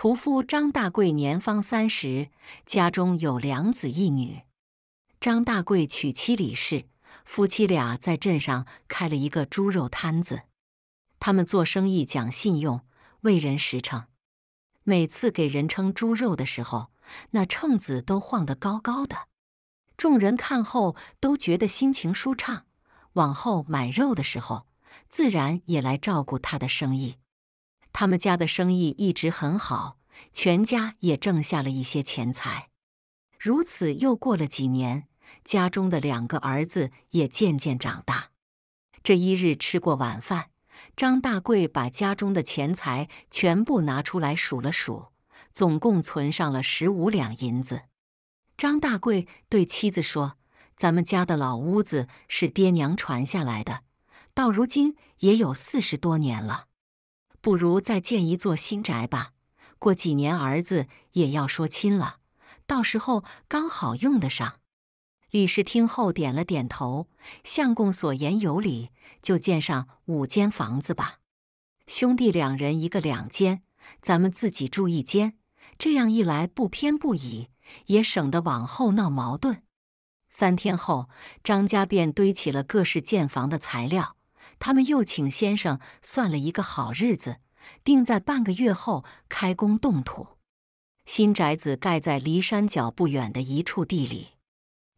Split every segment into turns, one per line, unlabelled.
屠夫张大贵年方三十，家中有两子一女。张大贵娶妻李氏，夫妻俩在镇上开了一个猪肉摊子。他们做生意讲信用，为人实诚。每次给人称猪肉的时候，那秤子都晃得高高的，众人看后都觉得心情舒畅。往后买肉的时候，自然也来照顾他的生意。他们家的生意一直很好，全家也挣下了一些钱财。如此又过了几年，家中的两个儿子也渐渐长大。这一日吃过晚饭，张大贵把家中的钱财全部拿出来数了数，总共存上了十五两银子。张大贵对妻子说：“咱们家的老屋子是爹娘传下来的，到如今也有四十多年了。”不如再建一座新宅吧，过几年儿子也要说亲了，到时候刚好用得上。李氏听后点了点头：“相公所言有理，就建上五间房子吧。兄弟两人一个两间，咱们自己住一间，这样一来不偏不倚，也省得往后闹矛盾。”三天后，张家便堆起了各式建房的材料。他们又请先生算了一个好日子，定在半个月后开工动土。新宅子盖在离山脚不远的一处地里，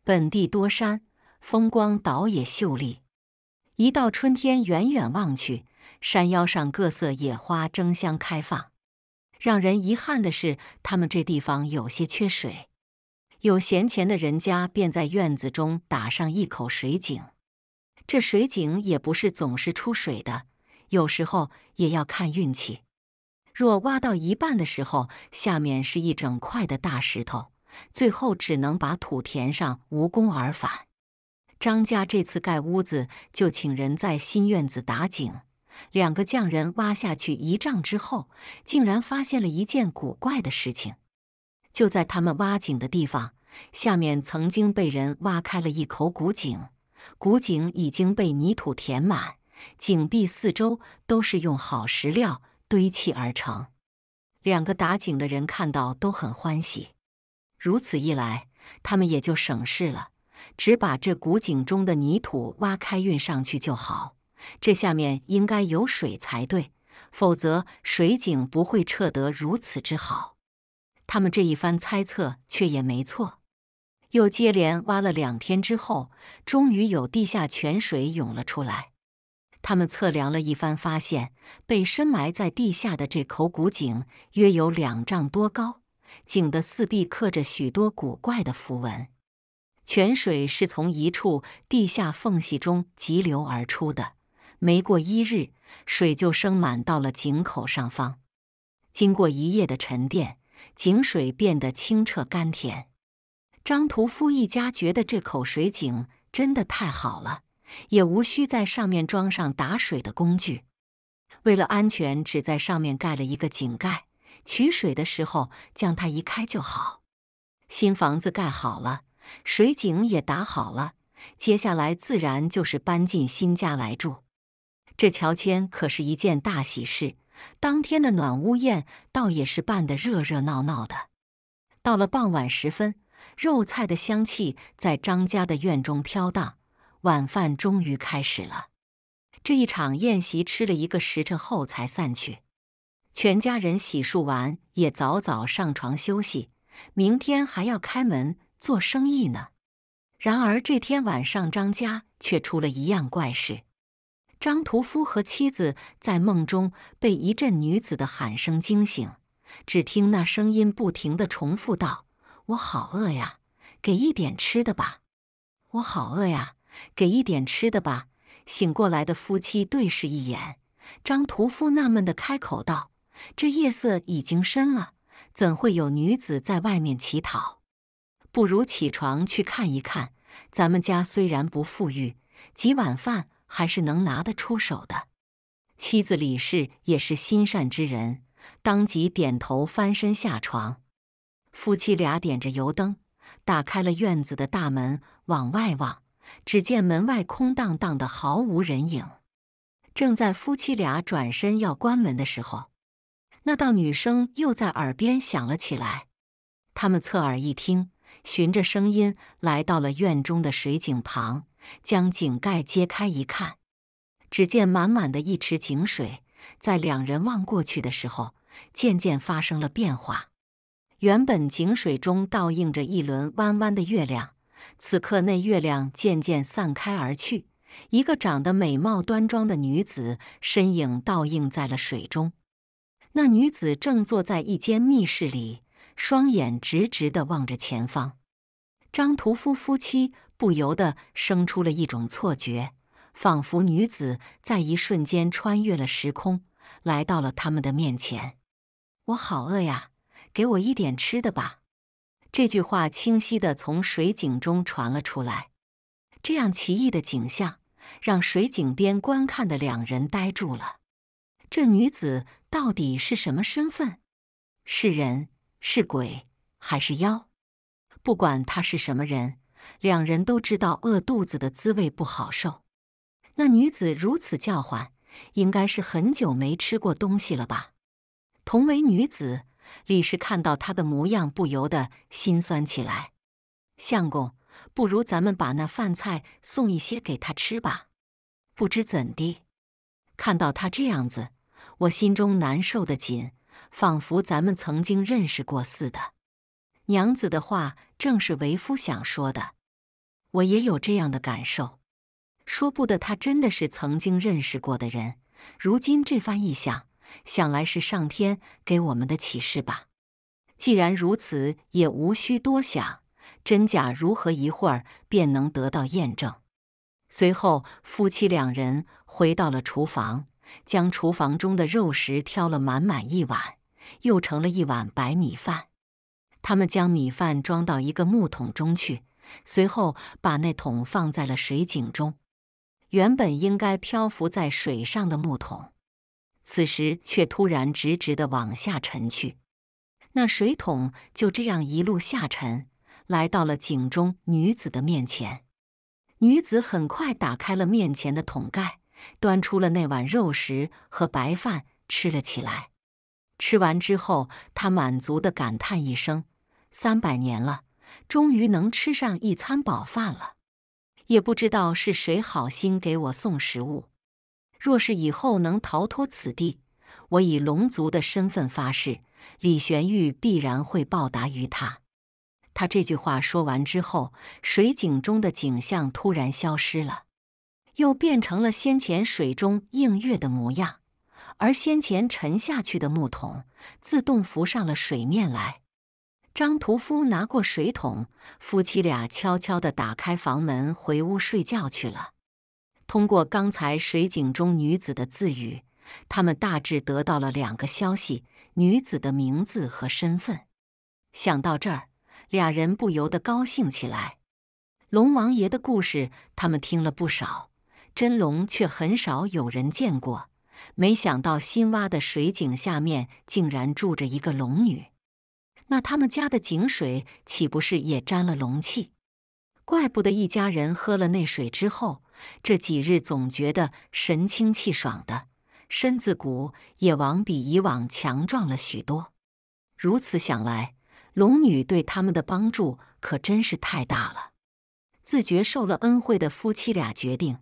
本地多山，风光倒也秀丽。一到春天，远远望去，山腰上各色野花争相开放。让人遗憾的是，他们这地方有些缺水，有闲钱的人家便在院子中打上一口水井。这水井也不是总是出水的，有时候也要看运气。若挖到一半的时候，下面是一整块的大石头，最后只能把土填上，无功而返。张家这次盖屋子，就请人在新院子打井。两个匠人挖下去一丈之后，竟然发现了一件古怪的事情：就在他们挖井的地方，下面曾经被人挖开了一口古井。古井已经被泥土填满，井壁四周都是用好石料堆砌而成。两个打井的人看到都很欢喜。如此一来，他们也就省事了，只把这古井中的泥土挖开运上去就好。这下面应该有水才对，否则水井不会彻得如此之好。他们这一番猜测却也没错。又接连挖了两天之后，终于有地下泉水涌了出来。他们测量了一番，发现被深埋在地下的这口古井约有两丈多高，井的四壁刻着许多古怪的符文。泉水是从一处地下缝隙中急流而出的。没过一日，水就升满到了井口上方。经过一夜的沉淀，井水变得清澈甘甜。张屠夫一家觉得这口水井真的太好了，也无需在上面装上打水的工具。为了安全，只在上面盖了一个井盖，取水的时候将它移开就好。新房子盖好了，水井也打好了，接下来自然就是搬进新家来住。这乔迁可是一件大喜事，当天的暖屋宴倒也是办得热热闹闹的。到了傍晚时分。肉菜的香气在张家的院中飘荡，晚饭终于开始了。这一场宴席吃了一个时辰后才散去，全家人洗漱完也早早上床休息，明天还要开门做生意呢。然而这天晚上，张家却出了一样怪事：张屠夫和妻子在梦中被一阵女子的喊声惊醒，只听那声音不停的重复道。我好饿呀，给一点吃的吧。我好饿呀，给一点吃的吧。醒过来的夫妻对视一眼，张屠夫纳闷的开口道：“这夜色已经深了，怎会有女子在外面乞讨？不如起床去看一看。咱们家虽然不富裕，几碗饭还是能拿得出手的。”妻子李氏也是心善之人，当即点头，翻身下床。夫妻俩点着油灯，打开了院子的大门，往外望，只见门外空荡荡的，毫无人影。正在夫妻俩转身要关门的时候，那道女声又在耳边响了起来。他们侧耳一听，循着声音来到了院中的水井旁，将井盖揭开一看，只见满满的一池井水，在两人望过去的时候，渐渐发生了变化。原本井水中倒映着一轮弯弯的月亮，此刻那月亮渐渐散开而去，一个长得美貌端庄的女子身影倒映在了水中。那女子正坐在一间密室里，双眼直直地望着前方。张屠夫夫妻不由得生出了一种错觉，仿佛女子在一瞬间穿越了时空，来到了他们的面前。我好饿呀！给我一点吃的吧，这句话清晰的从水井中传了出来。这样奇异的景象，让水井边观看的两人呆住了。这女子到底是什么身份？是人是鬼还是妖？不管她是什么人，两人都知道饿肚子的滋味不好受。那女子如此叫唤，应该是很久没吃过东西了吧？同为女子。李氏看到他的模样，不由得心酸起来。相公，不如咱们把那饭菜送一些给他吃吧。不知怎地，看到他这样子，我心中难受的紧，仿佛咱们曾经认识过似的。娘子的话正是为夫想说的，我也有这样的感受。说不得，他真的是曾经认识过的人。如今这番一想。想来是上天给我们的启示吧。既然如此，也无需多想，真假如何，一会儿便能得到验证。随后，夫妻两人回到了厨房，将厨房中的肉食挑了满满一碗，又盛了一碗白米饭。他们将米饭装到一个木桶中去，随后把那桶放在了水井中。原本应该漂浮在水上的木桶。此时却突然直直的往下沉去，那水桶就这样一路下沉，来到了井中女子的面前。女子很快打开了面前的桶盖，端出了那碗肉食和白饭，吃了起来。吃完之后，她满足的感叹一声：“三百年了，终于能吃上一餐饱饭了。也不知道是谁好心给我送食物。”若是以后能逃脱此地，我以龙族的身份发誓，李玄玉必然会报答于他。他这句话说完之后，水井中的景象突然消失了，又变成了先前水中映月的模样，而先前沉下去的木桶自动浮上了水面来。张屠夫拿过水桶，夫妻俩悄悄地打开房门，回屋睡觉去了。通过刚才水井中女子的自语，他们大致得到了两个消息：女子的名字和身份。想到这儿，俩人不由得高兴起来。龙王爷的故事他们听了不少，真龙却很少有人见过。没想到新挖的水井下面竟然住着一个龙女，那他们家的井水岂不是也沾了龙气？怪不得一家人喝了那水之后。这几日总觉得神清气爽的，身子骨也往比以往强壮了许多。如此想来，龙女对他们的帮助可真是太大了。自觉受了恩惠的夫妻俩决定，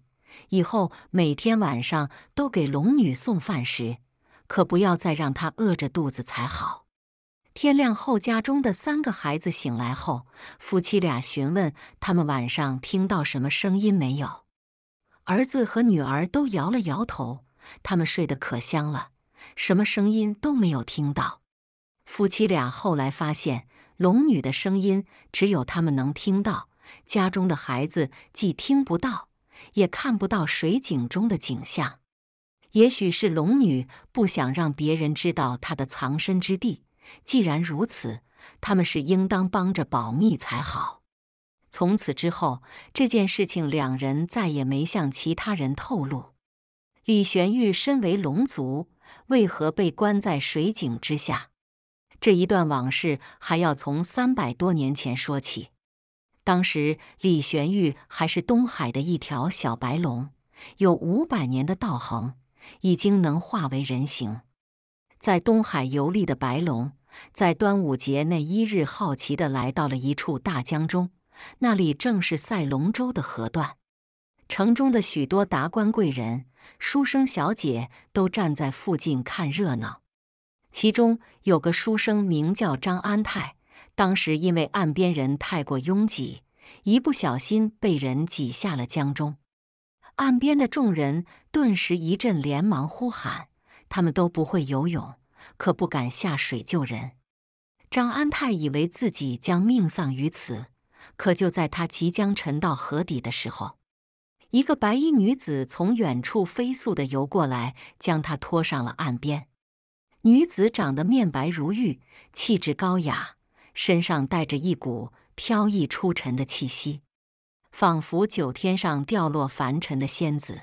以后每天晚上都给龙女送饭时，可不要再让她饿着肚子才好。天亮后，家中的三个孩子醒来后，夫妻俩询问他们晚上听到什么声音没有。儿子和女儿都摇了摇头，他们睡得可香了，什么声音都没有听到。夫妻俩后来发现，龙女的声音只有他们能听到，家中的孩子既听不到，也看不到水井中的景象。也许是龙女不想让别人知道她的藏身之地，既然如此，他们是应当帮着保密才好。从此之后，这件事情两人再也没向其他人透露。李玄玉身为龙族，为何被关在水井之下？这一段往事还要从三百多年前说起。当时李玄玉还是东海的一条小白龙，有五百年的道行，已经能化为人形。在东海游历的白龙，在端午节那一日，好奇的来到了一处大江中。那里正是赛龙舟的河段，城中的许多达官贵人、书生小姐都站在附近看热闹。其中有个书生名叫张安泰，当时因为岸边人太过拥挤，一不小心被人挤下了江中。岸边的众人顿时一阵连忙呼喊，他们都不会游泳，可不敢下水救人。张安泰以为自己将命丧于此。可就在他即将沉到河底的时候，一个白衣女子从远处飞速地游过来，将他拖上了岸边。女子长得面白如玉，气质高雅，身上带着一股飘逸出尘的气息，仿佛九天上掉落凡尘的仙子。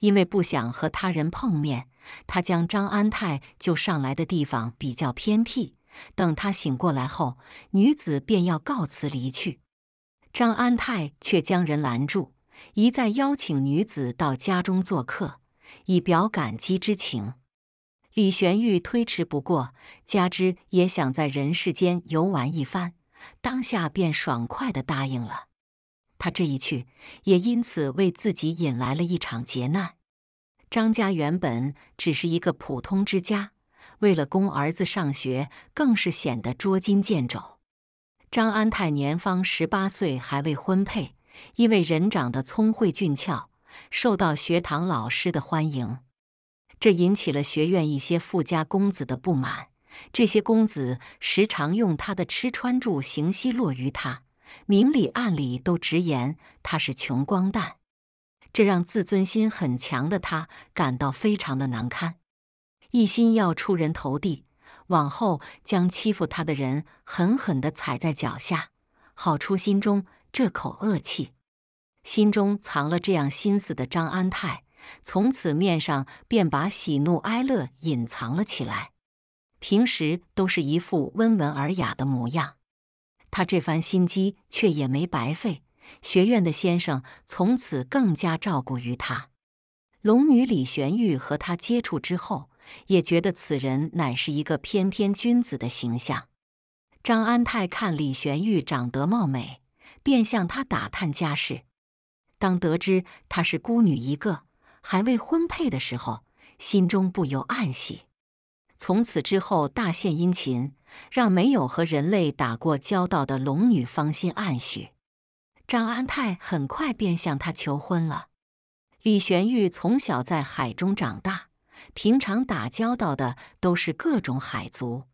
因为不想和他人碰面，她将张安泰救上来的地方比较偏僻。等他醒过来后，女子便要告辞离去。张安泰却将人拦住，一再邀请女子到家中做客，以表感激之情。李玄玉推迟不过，加之也想在人世间游玩一番，当下便爽快的答应了。他这一去，也因此为自己引来了一场劫难。张家原本只是一个普通之家。为了供儿子上学，更是显得捉襟见肘。张安泰年方十八岁，还未婚配，因为人长得聪慧俊俏，受到学堂老师的欢迎。这引起了学院一些富家公子的不满。这些公子时常用他的吃穿住行奚落于他，明里暗里都直言他是穷光蛋，这让自尊心很强的他感到非常的难堪。一心要出人头地，往后将欺负他的人狠狠地踩在脚下，好出心中这口恶气。心中藏了这样心思的张安泰，从此面上便把喜怒哀乐隐藏了起来，平时都是一副温文尔雅的模样。他这番心机却也没白费，学院的先生从此更加照顾于他。龙女李玄玉和他接触之后。也觉得此人乃是一个翩翩君子的形象。张安泰看李玄玉长得貌美，便向他打探家世。当得知她是孤女一个，还未婚配的时候，心中不由暗喜。从此之后，大献殷勤，让没有和人类打过交道的龙女芳心暗许。张安泰很快便向她求婚了。李玄玉从小在海中长大。平常打交道的都是各种海族，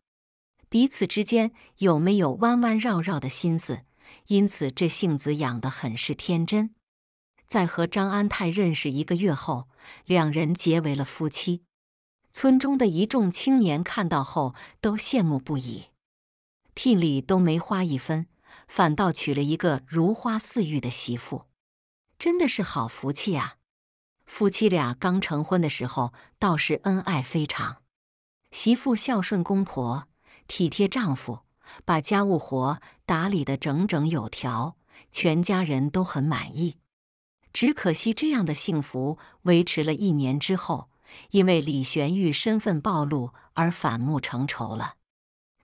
彼此之间有没有弯弯绕绕的心思？因此这性子养得很是天真。在和张安泰认识一个月后，两人结为了夫妻。村中的一众青年看到后都羡慕不已，聘礼都没花一分，反倒娶了一个如花似玉的媳妇，真的是好福气啊！夫妻俩刚成婚的时候，倒是恩爱非常。媳妇孝顺公婆，体贴丈夫，把家务活打理得整整有条，全家人都很满意。只可惜这样的幸福维持了一年之后，因为李玄玉身份暴露而反目成仇了。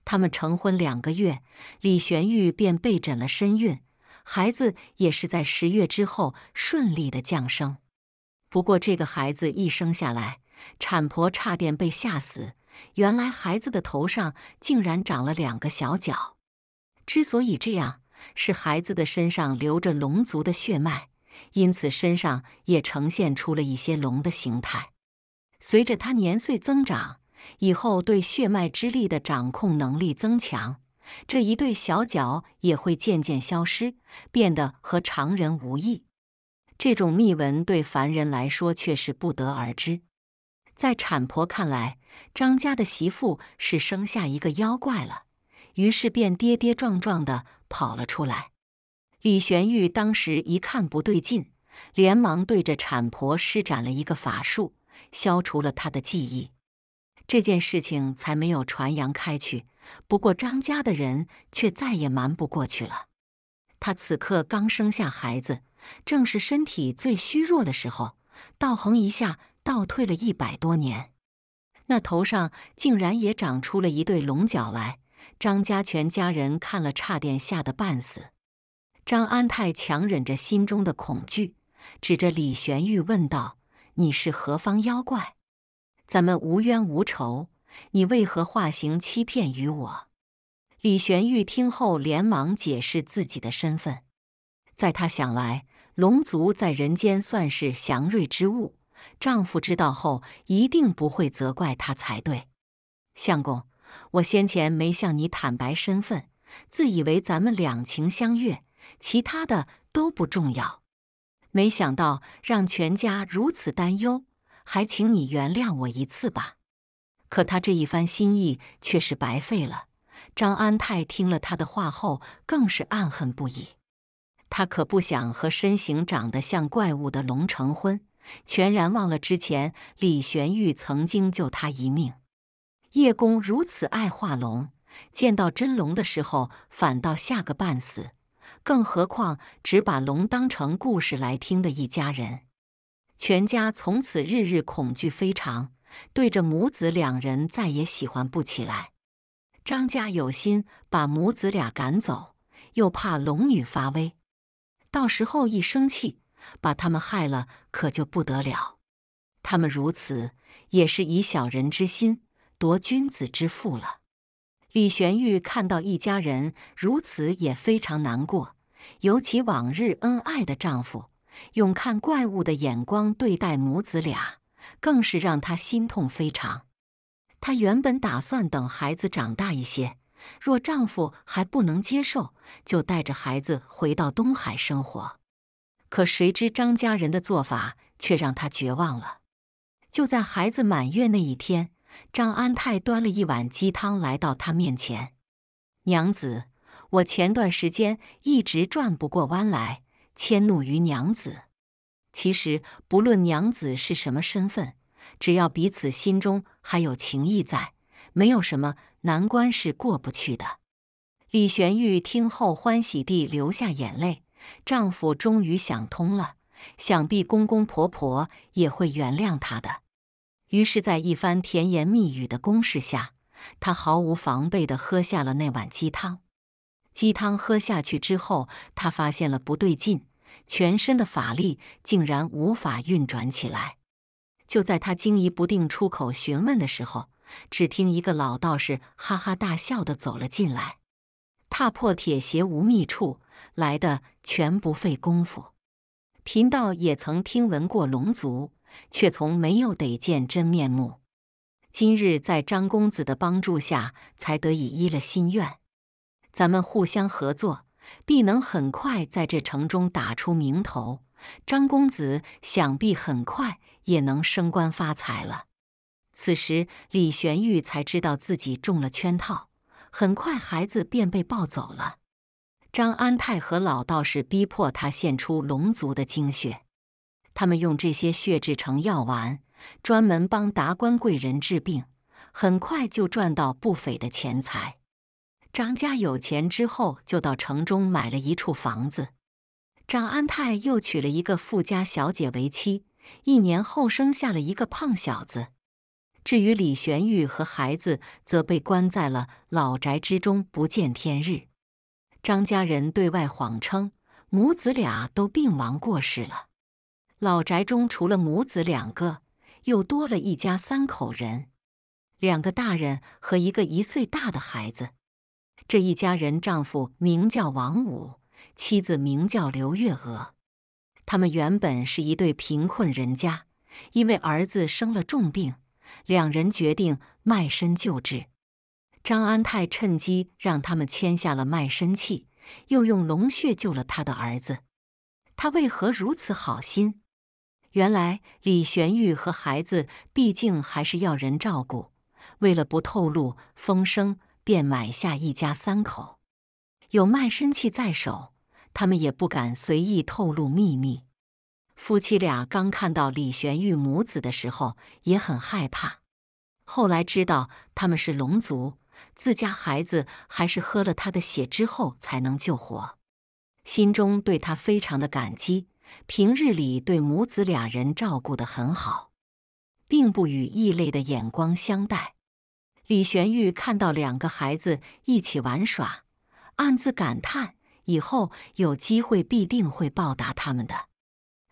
他们成婚两个月，李玄玉便被诊了身孕，孩子也是在十月之后顺利的降生。不过，这个孩子一生下来，产婆差点被吓死。原来，孩子的头上竟然长了两个小角。之所以这样，是孩子的身上流着龙族的血脉，因此身上也呈现出了一些龙的形态。随着他年岁增长，以后对血脉之力的掌控能力增强，这一对小脚也会渐渐消失，变得和常人无异。这种秘闻对凡人来说却是不得而知。在产婆看来，张家的媳妇是生下一个妖怪了，于是便跌跌撞撞的跑了出来。李玄玉当时一看不对劲，连忙对着产婆施展了一个法术，消除了她的记忆。这件事情才没有传扬开去。不过张家的人却再也瞒不过去了。他此刻刚生下孩子。正是身体最虚弱的时候，倒横一下，倒退了一百多年。那头上竟然也长出了一对龙角来。张家全家人看了，差点吓得半死。张安泰强忍着心中的恐惧，指着李玄玉问道：“你是何方妖怪？咱们无冤无仇，你为何化形欺骗于我？”李玄玉听后，连忙解释自己的身份。在他想来，龙族在人间算是祥瑞之物，丈夫知道后一定不会责怪她才对。相公，我先前没向你坦白身份，自以为咱们两情相悦，其他的都不重要。没想到让全家如此担忧，还请你原谅我一次吧。可他这一番心意却是白费了。张安泰听了他的话后，更是暗恨不已。他可不想和身形长得像怪物的龙成婚，全然忘了之前李玄玉曾经救他一命。叶公如此爱画龙，见到真龙的时候反倒吓个半死，更何况只把龙当成故事来听的一家人，全家从此日日恐惧非常，对着母子两人再也喜欢不起来。张家有心把母子俩赶走，又怕龙女发威。到时候一生气，把他们害了，可就不得了。他们如此，也是以小人之心夺君子之腹了。李玄玉看到一家人如此，也非常难过。尤其往日恩爱的丈夫，用看怪物的眼光对待母子俩，更是让他心痛非常。他原本打算等孩子长大一些。若丈夫还不能接受，就带着孩子回到东海生活。可谁知张家人的做法却让他绝望了。就在孩子满月那一天，张安泰端了一碗鸡汤来到他面前：“娘子，我前段时间一直转不过弯来，迁怒于娘子。其实不论娘子是什么身份，只要彼此心中还有情谊在，没有什么。”难关是过不去的。李玄玉听后欢喜地流下眼泪，丈夫终于想通了，想必公公婆婆也会原谅他的。于是，在一番甜言蜜语的攻势下，她毫无防备地喝下了那碗鸡汤。鸡汤喝下去之后，她发现了不对劲，全身的法力竟然无法运转起来。就在她惊疑不定、出口询问的时候，只听一个老道士哈哈大笑的走了进来。踏破铁鞋无觅处，来的全不费功夫。贫道也曾听闻过龙族，却从没有得见真面目。今日在张公子的帮助下，才得以依了心愿。咱们互相合作，必能很快在这城中打出名头。张公子想必很快也能升官发财了。此时，李玄玉才知道自己中了圈套。很快，孩子便被抱走了。张安泰和老道士逼迫他献出龙族的精血，他们用这些血制成药丸，专门帮达官贵人治病，很快就赚到不菲的钱财。张家有钱之后，就到城中买了一处房子。张安泰又娶了一个富家小姐为妻，一年后生下了一个胖小子。至于李玄玉和孩子，则被关在了老宅之中，不见天日。张家人对外谎称母子俩都病亡过世了。老宅中除了母子两个，又多了一家三口人：两个大人和一个一岁大的孩子。这一家人丈夫名叫王武，妻子名叫刘月娥。他们原本是一对贫困人家，因为儿子生了重病。两人决定卖身救治，张安泰趁机让他们签下了卖身契，又用龙血救了他的儿子。他为何如此好心？原来李玄玉和孩子毕竟还是要人照顾，为了不透露风声，便买下一家三口。有卖身契在手，他们也不敢随意透露秘密。夫妻俩刚看到李玄玉母子的时候也很害怕，后来知道他们是龙族，自家孩子还是喝了他的血之后才能救活，心中对他非常的感激。平日里对母子俩人照顾的很好，并不与异类的眼光相待。李玄玉看到两个孩子一起玩耍，暗自感叹：以后有机会必定会报答他们的。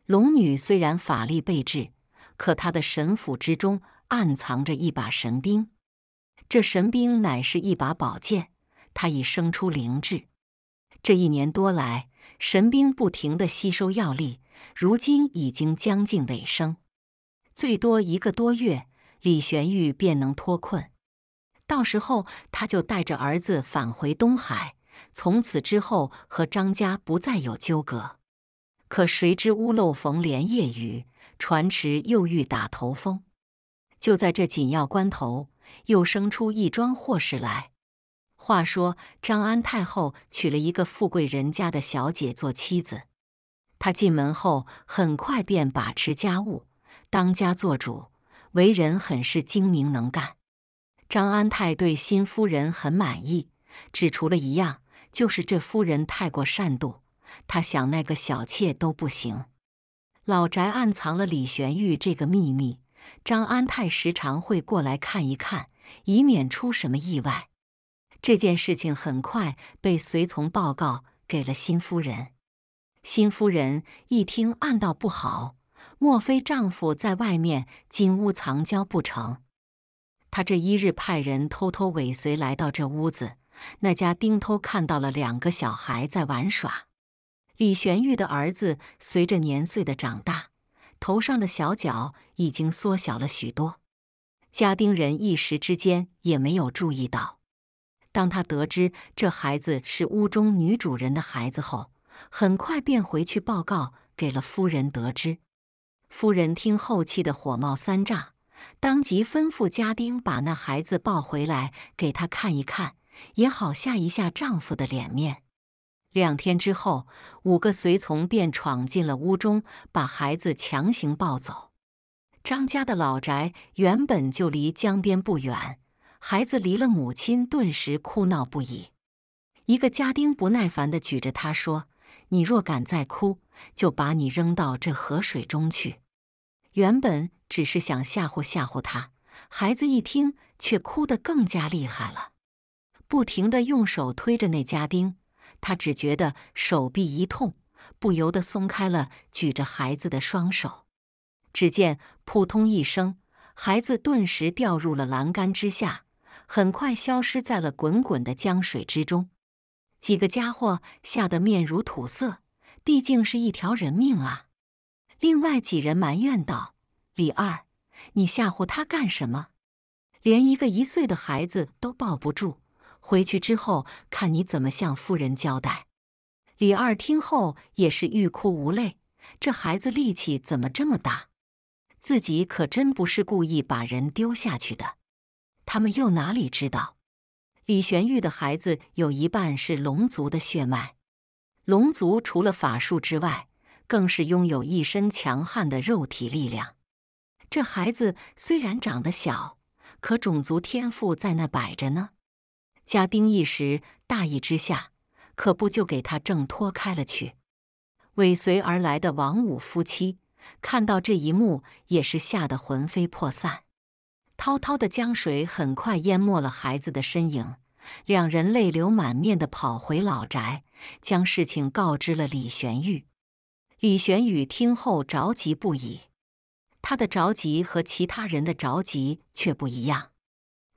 龙女虽然法力备至，可她的神斧之中暗藏着一把神兵。这神兵乃是一把宝剑，她已生出灵智。这一年多来，神兵不停的吸收药力，如今已经将近尾声。最多一个多月，李玄玉便能脱困。到时候，他就带着儿子返回东海，从此之后和张家不再有纠葛。可谁知屋漏逢连夜雨，船迟又遇打头风。就在这紧要关头，又生出一桩祸事来。话说张安太后娶了一个富贵人家的小姐做妻子，她进门后很快便把持家务，当家做主，为人很是精明能干。张安泰对新夫人很满意，只除了一样，就是这夫人太过善妒。他想那个小妾都不行。老宅暗藏了李玄玉这个秘密，张安泰时常会过来看一看，以免出什么意外。这件事情很快被随从报告给了新夫人。新夫人一听，暗道不好，莫非丈夫在外面金屋藏娇不成？她这一日派人偷偷尾随来到这屋子，那家丁偷看到了两个小孩在玩耍。李玄玉的儿子随着年岁的长大，头上的小角已经缩小了许多，家丁人一时之间也没有注意到。当他得知这孩子是屋中女主人的孩子后，很快便回去报告给了夫人。得知夫人听后气得火冒三丈，当即吩咐家丁把那孩子抱回来给他看一看，也好下一下丈夫的脸面。两天之后，五个随从便闯进了屋中，把孩子强行抱走。张家的老宅原本就离江边不远，孩子离了母亲，顿时哭闹不已。一个家丁不耐烦地举着他说：“你若敢再哭，就把你扔到这河水中去。”原本只是想吓唬吓唬他，孩子一听却哭得更加厉害了，不停地用手推着那家丁。他只觉得手臂一痛，不由得松开了举着孩子的双手。只见扑通一声，孩子顿时掉入了栏杆之下，很快消失在了滚滚的江水之中。几个家伙吓得面如土色，毕竟是一条人命啊！另外几人埋怨道：“李二，你吓唬他干什么？连一个一岁的孩子都抱不住。”回去之后，看你怎么向夫人交代。李二听后也是欲哭无泪，这孩子力气怎么这么大？自己可真不是故意把人丢下去的。他们又哪里知道，李玄玉的孩子有一半是龙族的血脉。龙族除了法术之外，更是拥有一身强悍的肉体力量。这孩子虽然长得小，可种族天赋在那摆着呢。家丁一时大意之下，可不就给他挣脱开了去？尾随而来的王五夫妻看到这一幕，也是吓得魂飞魄散。滔滔的江水很快淹没了孩子的身影，两人泪流满面的跑回老宅，将事情告知了李玄玉。李玄玉听后着急不已，他的着急和其他人的着急却不一样。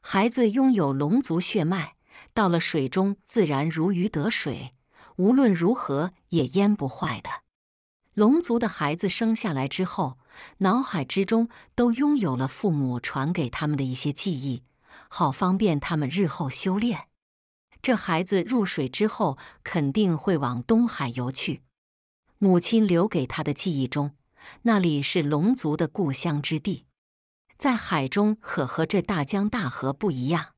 孩子拥有龙族血脉。到了水中，自然如鱼得水，无论如何也淹不坏的。龙族的孩子生下来之后，脑海之中都拥有了父母传给他们的一些记忆，好方便他们日后修炼。这孩子入水之后，肯定会往东海游去。母亲留给他的记忆中，那里是龙族的故乡之地。在海中，可和这大江大河不一样，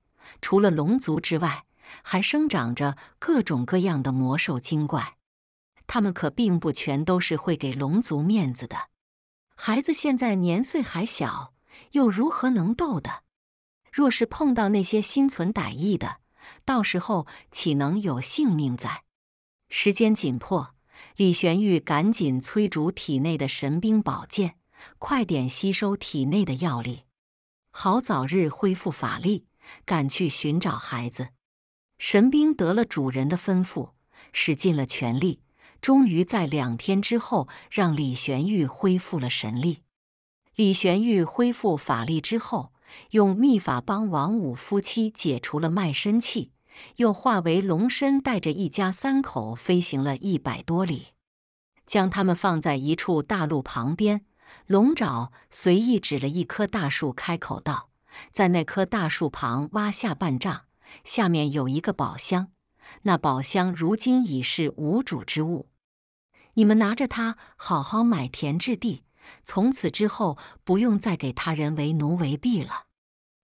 除了龙族之外，还生长着各种各样的魔兽精怪，他们可并不全都是会给龙族面子的。孩子现在年岁还小，又如何能斗的？若是碰到那些心存歹意的，到时候岂能有性命在？时间紧迫，李玄玉赶紧催逐体内的神兵宝剑，快点吸收体内的药力，好早日恢复法力，赶去寻找孩子。神兵得了主人的吩咐，使尽了全力，终于在两天之后让李玄玉恢复了神力。李玄玉恢复法力之后，用秘法帮王五夫妻解除了卖身契，又化为龙身，带着一家三口飞行了一百多里，将他们放在一处大路旁边。龙爪随意指了一棵大树，开口道：“在那棵大树旁挖下半丈。”下面有一个宝箱，那宝箱如今已是无主之物，你们拿着它好好买田置地，从此之后不用再给他人为奴为婢了。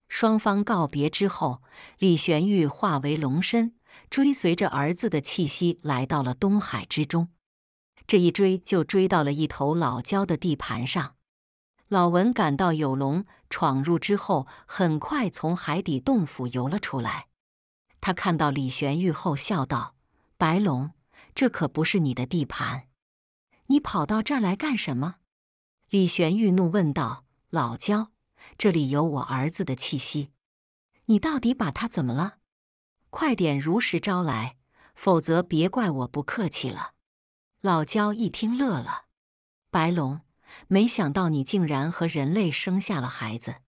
双方告别之后，李玄玉化为龙身，追随着儿子的气息来到了东海之中。这一追就追到了一头老蛟的地盘上。老文感到有龙闯入之后，很快从海底洞府游了出来。他看到李玄玉后，笑道：“白龙，这可不是你的地盘，你跑到这儿来干什么？”李玄玉怒问道：“老焦，这里有我儿子的气息，你到底把他怎么了？快点如实招来，否则别怪我不客气了。”老焦一听乐了：“白龙，没想到你竟然和人类生下了孩子，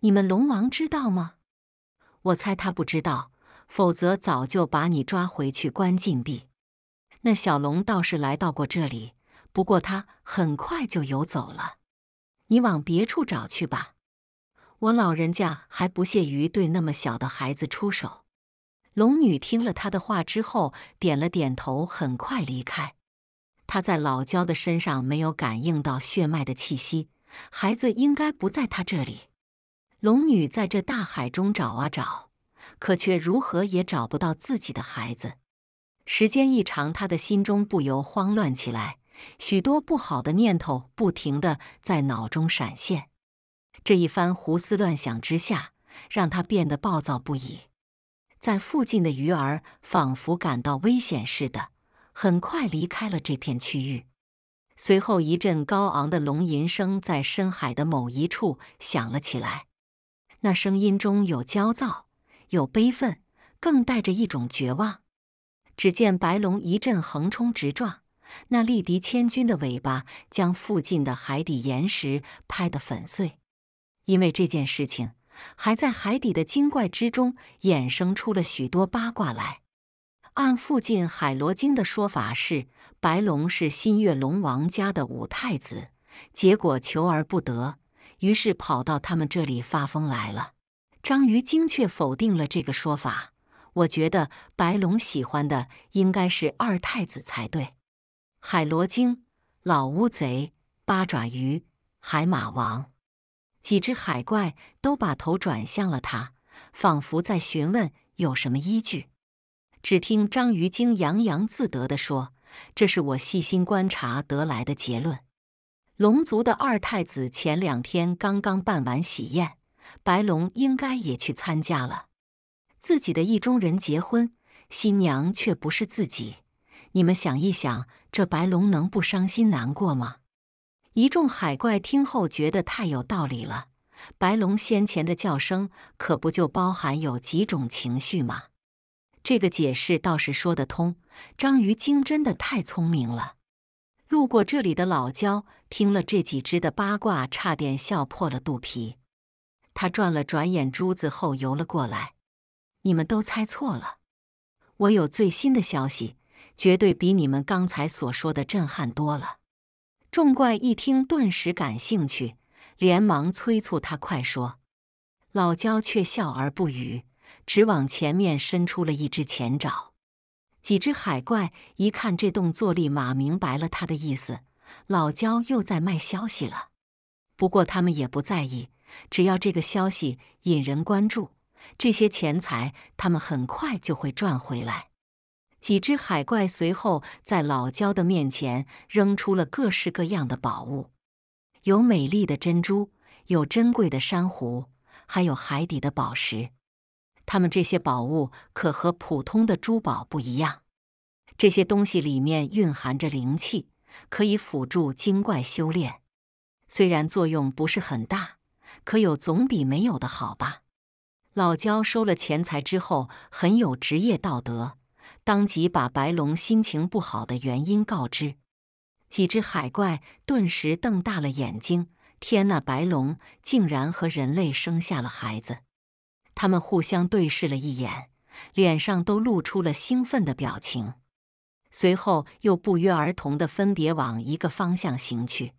你们龙王知道吗？我猜他不知道。”否则，早就把你抓回去关禁闭。那小龙倒是来到过这里，不过他很快就游走了。你往别处找去吧，我老人家还不屑于对那么小的孩子出手。龙女听了他的话之后，点了点头，很快离开。她在老焦的身上没有感应到血脉的气息，孩子应该不在他这里。龙女在这大海中找啊找。可却如何也找不到自己的孩子，时间一长，他的心中不由慌乱起来，许多不好的念头不停的在脑中闪现。这一番胡思乱想之下，让他变得暴躁不已。在附近的鱼儿仿佛感到危险似的，很快离开了这片区域。随后，一阵高昂的龙吟声在深海的某一处响了起来，那声音中有焦躁。有悲愤，更带着一种绝望。只见白龙一阵横冲直撞，那力敌千钧的尾巴将附近的海底岩石拍得粉碎。因为这件事情，还在海底的精怪之中衍生出了许多八卦来。按附近海螺精的说法是，白龙是新月龙王家的五太子，结果求而不得，于是跑到他们这里发疯来了。章鱼精却否定了这个说法。我觉得白龙喜欢的应该是二太子才对。海螺精、老乌贼、八爪鱼、海马王，几只海怪都把头转向了他，仿佛在询问有什么依据。只听章鱼精洋洋自得地说：“这是我细心观察得来的结论。龙族的二太子前两天刚刚办完喜宴。”白龙应该也去参加了自己的意中人结婚，新娘却不是自己。你们想一想，这白龙能不伤心难过吗？一众海怪听后觉得太有道理了。白龙先前的叫声可不就包含有几种情绪吗？这个解释倒是说得通。章鱼精真的太聪明了。路过这里的老蛟听了这几只的八卦，差点笑破了肚皮。他转了转眼珠子后游了过来，你们都猜错了。我有最新的消息，绝对比你们刚才所说的震撼多了。众怪一听，顿时感兴趣，连忙催促他快说。老焦却笑而不语，只往前面伸出了一只前爪。几只海怪一看这动作，立马明白了他的意思：老焦又在卖消息了。不过他们也不在意。只要这个消息引人关注，这些钱财他们很快就会赚回来。几只海怪随后在老焦的面前扔出了各式各样的宝物，有美丽的珍珠，有珍贵的珊瑚，还有海底的宝石。他们这些宝物可和普通的珠宝不一样，这些东西里面蕴含着灵气，可以辅助精怪修炼，虽然作用不是很大。可有总比没有的好吧？老焦收了钱财之后很有职业道德，当即把白龙心情不好的原因告知。几只海怪顿时瞪大了眼睛：“天呐，白龙竟然和人类生下了孩子！”他们互相对视了一眼，脸上都露出了兴奋的表情。随后又不约而同的分别往一个方向行去。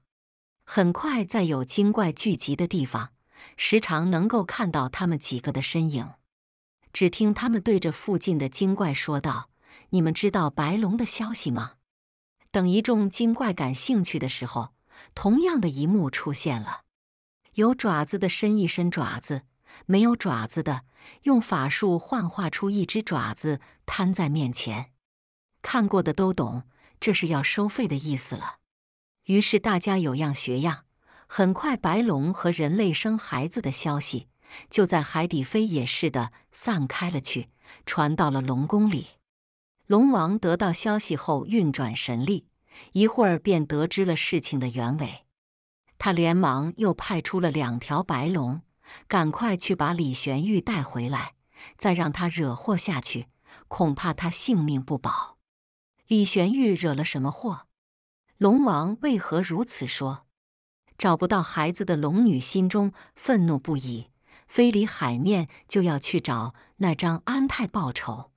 很快，在有精怪聚集的地方。时常能够看到他们几个的身影，只听他们对着附近的精怪说道：“你们知道白龙的消息吗？”等一众精怪感兴趣的时候，同样的一幕出现了：有爪子的伸一伸爪子，没有爪子的用法术幻化出一只爪子摊在面前。看过的都懂，这是要收费的意思了。于是大家有样学样。很快，白龙和人类生孩子的消息就在海底飞也似的散开了去，传到了龙宫里。龙王得到消息后，运转神力，一会儿便得知了事情的原委。他连忙又派出了两条白龙，赶快去把李玄玉带回来。再让他惹祸下去，恐怕他性命不保。李玄玉惹了什么祸？龙王为何如此说？找不到孩子的龙女心中愤怒不已，飞离海面就要去找那张安泰报仇。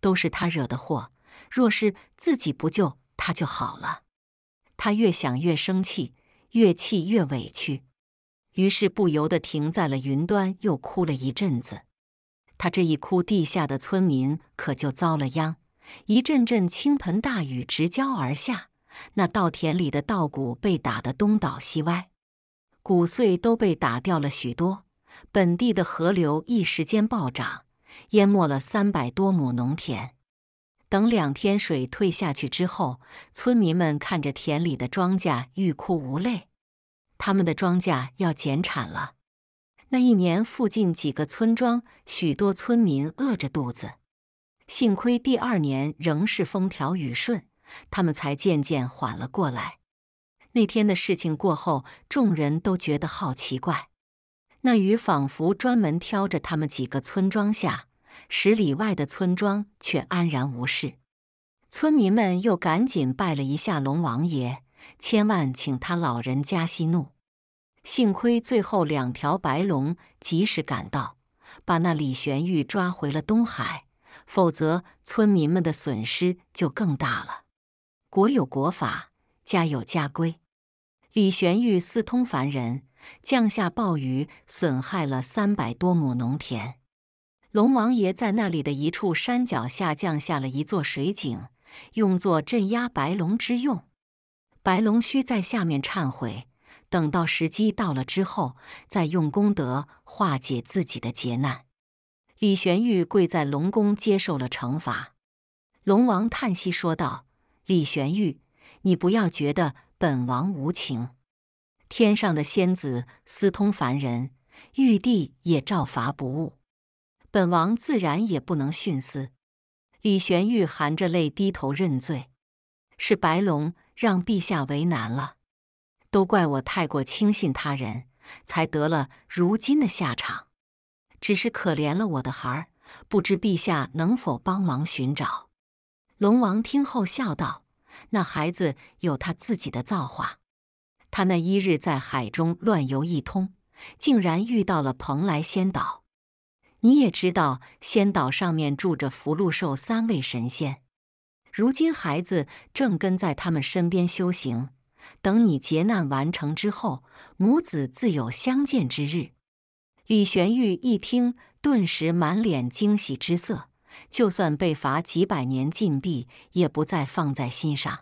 都是他惹的祸，若是自己不救他就好了。他越想越生气，越气越委屈，于是不由得停在了云端，又哭了一阵子。他这一哭，地下的村民可就遭了殃，一阵阵倾盆大雨直浇而下。那稻田里的稻谷被打得东倒西歪，谷穗都被打掉了许多。本地的河流一时间暴涨，淹没了三百多亩农田。等两天水退下去之后，村民们看着田里的庄稼，欲哭无泪。他们的庄稼要减产了。那一年，附近几个村庄许多村民饿着肚子。幸亏第二年仍是风调雨顺。他们才渐渐缓了过来。那天的事情过后，众人都觉得好奇怪。那雨仿佛专门挑着他们几个村庄下，十里外的村庄却安然无事。村民们又赶紧拜了一下龙王爷，千万请他老人家息怒。幸亏最后两条白龙及时赶到，把那李玄玉抓回了东海，否则村民们的损失就更大了。国有国法，家有家规。李玄玉私通凡人，降下暴雨，损害了三百多亩农田。龙王爷在那里的一处山脚下降下了一座水井，用作镇压白龙之用。白龙须在下面忏悔，等到时机到了之后，再用功德化解自己的劫难。李玄玉跪在龙宫接受了惩罚。龙王叹息说道。李玄玉，你不要觉得本王无情。天上的仙子私通凡人，玉帝也照罚不误，本王自然也不能徇私。李玄玉含着泪低头认罪，是白龙让陛下为难了，都怪我太过轻信他人，才得了如今的下场。只是可怜了我的孩儿，不知陛下能否帮忙寻找。龙王听后笑道：“那孩子有他自己的造化，他那一日在海中乱游一通，竟然遇到了蓬莱仙岛。你也知道，仙岛上面住着福禄寿三位神仙，如今孩子正跟在他们身边修行。等你劫难完成之后，母子自有相见之日。”李玄玉一听，顿时满脸惊喜之色。就算被罚几百年禁闭，也不再放在心上。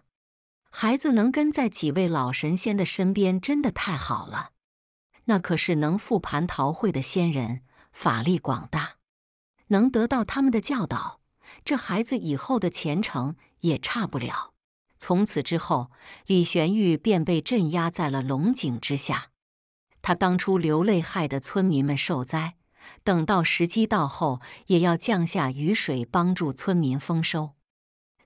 孩子能跟在几位老神仙的身边，真的太好了。那可是能复盘桃会的仙人，法力广大，能得到他们的教导，这孩子以后的前程也差不了。从此之后，李玄玉便被镇压在了龙井之下。他当初流泪害的村民们受灾。等到时机到后，也要降下雨水，帮助村民丰收。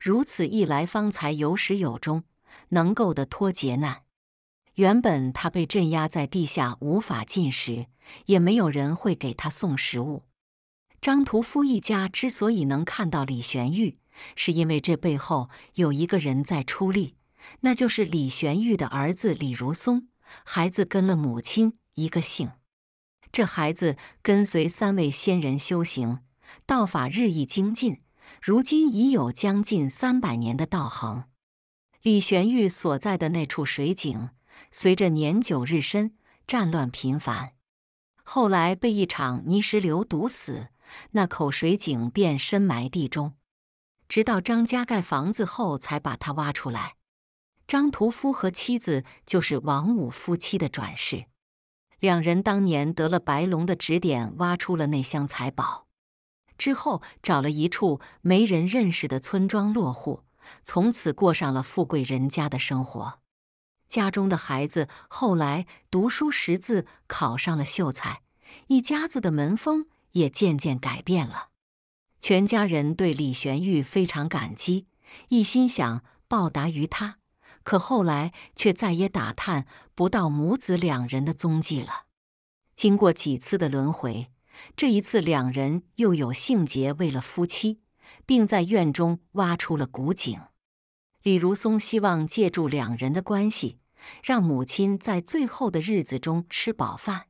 如此一来，方才有始有终，能够的脱劫难。原本他被镇压在地下，无法进食，也没有人会给他送食物。张屠夫一家之所以能看到李玄玉，是因为这背后有一个人在出力，那就是李玄玉的儿子李如松。孩子跟了母亲一个姓。这孩子跟随三位仙人修行，道法日益精进，如今已有将近三百年的道行。李玄玉所在的那处水井，随着年久日深，战乱频繁，后来被一场泥石流堵死，那口水井便深埋地中，直到张家盖房子后才把它挖出来。张屠夫和妻子就是王五夫妻的转世。两人当年得了白龙的指点，挖出了那箱财宝，之后找了一处没人认识的村庄落户，从此过上了富贵人家的生活。家中的孩子后来读书识字，考上了秀才，一家子的门风也渐渐改变了。全家人对李玄玉非常感激，一心想报答于他。可后来却再也打探不到母子两人的踪迹了。经过几次的轮回，这一次两人又有幸结，为了夫妻，并在院中挖出了古井。李如松希望借助两人的关系，让母亲在最后的日子中吃饱饭。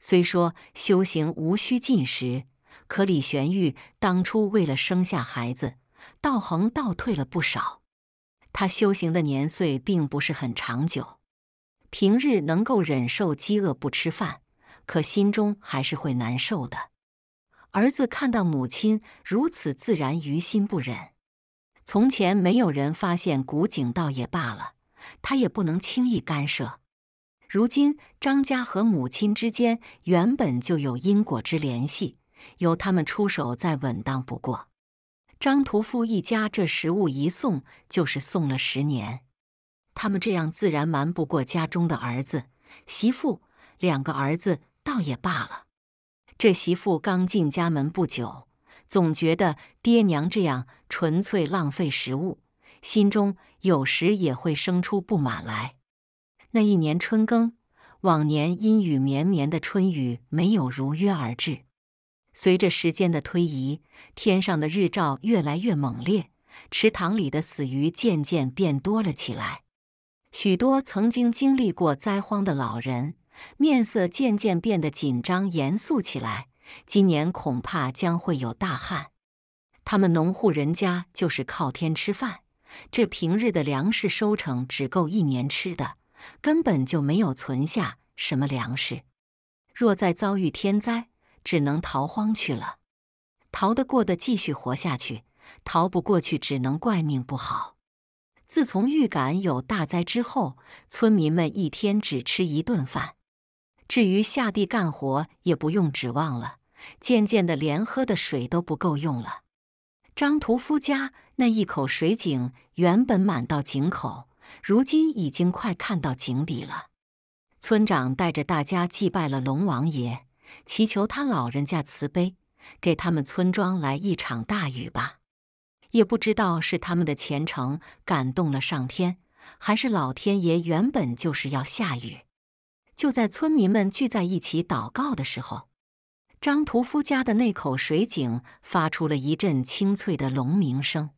虽说修行无需进食，可李玄玉当初为了生下孩子，道行倒退了不少。他修行的年岁并不是很长久，平日能够忍受饥饿不吃饭，可心中还是会难受的。儿子看到母亲如此，自然于心不忍。从前没有人发现古井道也罢了，他也不能轻易干涉。如今张家和母亲之间原本就有因果之联系，由他们出手再稳当不过。张屠夫一家这食物一送就是送了十年，他们这样自然瞒不过家中的儿子媳妇。两个儿子倒也罢了，这媳妇刚进家门不久，总觉得爹娘这样纯粹浪费食物，心中有时也会生出不满来。那一年春耕，往年阴雨绵绵的春雨没有如约而至。随着时间的推移，天上的日照越来越猛烈，池塘里的死鱼渐渐变多了起来。许多曾经经历过灾荒的老人，面色渐渐变得紧张、严肃起来。今年恐怕将会有大旱。他们农户人家就是靠天吃饭，这平日的粮食收成只够一年吃的，根本就没有存下什么粮食。若再遭遇天灾，只能逃荒去了，逃得过的继续活下去，逃不过去只能怪命不好。自从预感有大灾之后，村民们一天只吃一顿饭，至于下地干活也不用指望了。渐渐的，连喝的水都不够用了。张屠夫家那一口水井，原本满到井口，如今已经快看到井底了。村长带着大家祭拜了龙王爷。祈求他老人家慈悲，给他们村庄来一场大雨吧。也不知道是他们的虔诚感动了上天，还是老天爷原本就是要下雨。就在村民们聚在一起祷告的时候，张屠夫家的那口水井发出了一阵清脆的龙鸣声，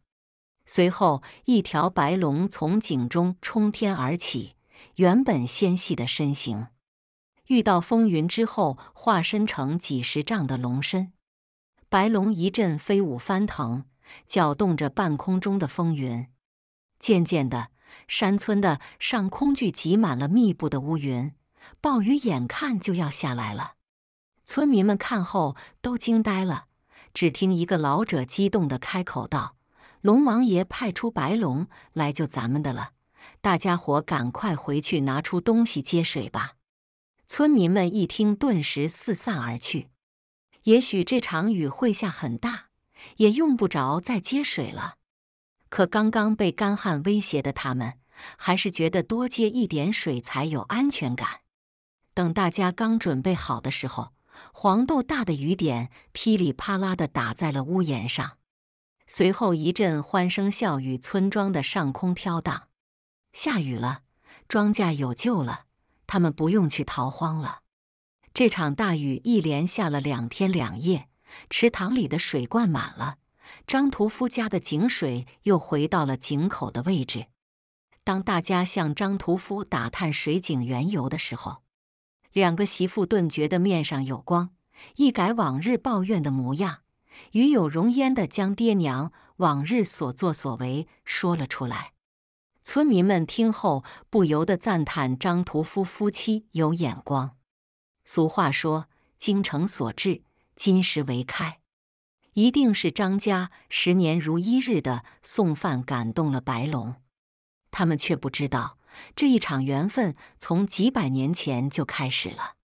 随后一条白龙从井中冲天而起，原本纤细的身形。遇到风云之后，化身成几十丈的龙身，白龙一阵飞舞翻腾，搅动着半空中的风云。渐渐的，山村的上空聚集满了密布的乌云，暴雨眼看就要下来了。村民们看后都惊呆了，只听一个老者激动地开口道：“龙王爷派出白龙来救咱们的了，大家伙赶快回去拿出东西接水吧。”村民们一听，顿时四散而去。也许这场雨会下很大，也用不着再接水了。可刚刚被干旱威胁的他们，还是觉得多接一点水才有安全感。等大家刚准备好的时候，黄豆大的雨点噼里啪啦地打在了屋檐上。随后一阵欢声笑语，村庄的上空飘荡。下雨了，庄稼有救了。他们不用去逃荒了。这场大雨一连下了两天两夜，池塘里的水灌满了，张屠夫家的井水又回到了井口的位置。当大家向张屠夫打探水井缘由的时候，两个媳妇顿觉得面上有光，一改往日抱怨的模样，语有容焉的将爹娘往日所作所为说了出来。村民们听后不由得赞叹：“张屠夫夫妻有眼光。”俗话说：“精诚所至，金石为开。”一定是张家十年如一日的送饭感动了白龙。他们却不知道，这一场缘分从几百年前就开始了。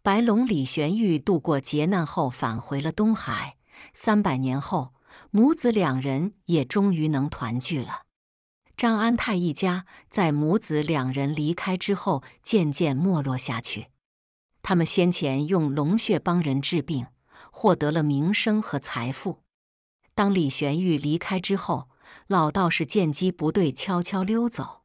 白龙李玄玉度过劫难后返回了东海。三百年后，母子两人也终于能团聚了。张安泰一家在母子两人离开之后，渐渐没落下去。他们先前用龙血帮人治病，获得了名声和财富。当李玄玉离开之后，老道士见机不对，悄悄溜走。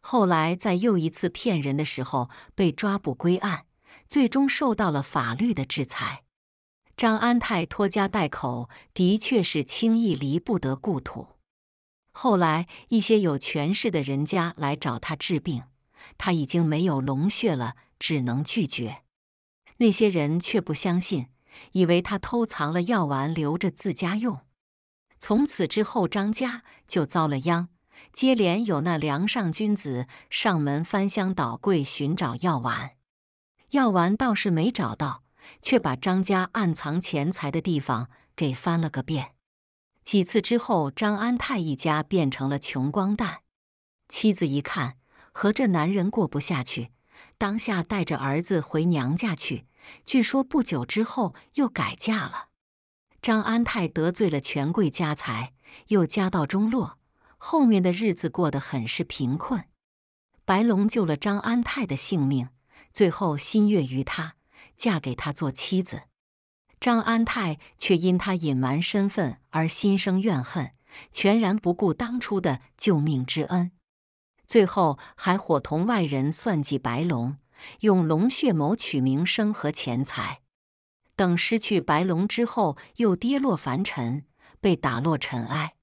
后来在又一次骗人的时候，被抓捕归案，最终受到了法律的制裁。张安泰拖家带口，的确是轻易离不得故土。后来，一些有权势的人家来找他治病，他已经没有龙血了，只能拒绝。那些人却不相信，以为他偷藏了药丸留着自家用。从此之后，张家就遭了殃，接连有那梁上君子上门翻箱倒柜寻找药丸。药丸倒是没找到，却把张家暗藏钱财的地方给翻了个遍。几次之后，张安泰一家变成了穷光蛋。妻子一看和这男人过不下去，当下带着儿子回娘家去。据说不久之后又改嫁了。张安泰得罪了权贵家财，又家道中落，后面的日子过得很是贫困。白龙救了张安泰的性命，最后心悦于他，嫁给他做妻子。张安泰却因他隐瞒身份而心生怨恨，全然不顾当初的救命之恩，最后还伙同外人算计白龙，用龙血谋取名声和钱财。等失去白龙之后，又跌落凡尘，被打落尘埃。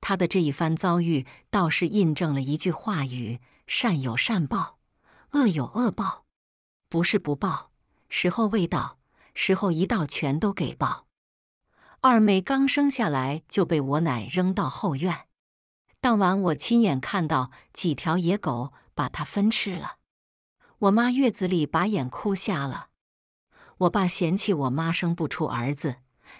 他的这一番遭遇，倒是印证了一句话语：善有善报，恶有恶报，不是不报，时候未到。时候一到，全都给报。二妹刚生下来就被我奶扔到后院，当晚我亲眼看到几条野狗把她分吃了。我妈月子里把眼哭瞎了。我爸嫌弃我妈生不出儿子，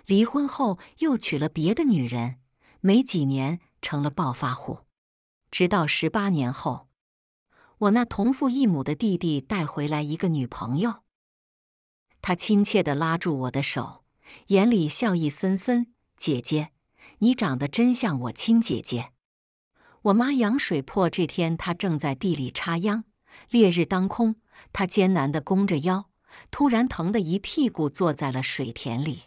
离婚后又娶了别的女人，没几年成了暴发户。直到十八年后，我那同父异母的弟弟带回来一个女朋友。他亲切的拉住我的手，眼里笑意森森。姐姐，你长得真像我亲姐姐。我妈羊水破这天，她正在地里插秧，烈日当空，她艰难的弓着腰，突然疼得一屁股坐在了水田里。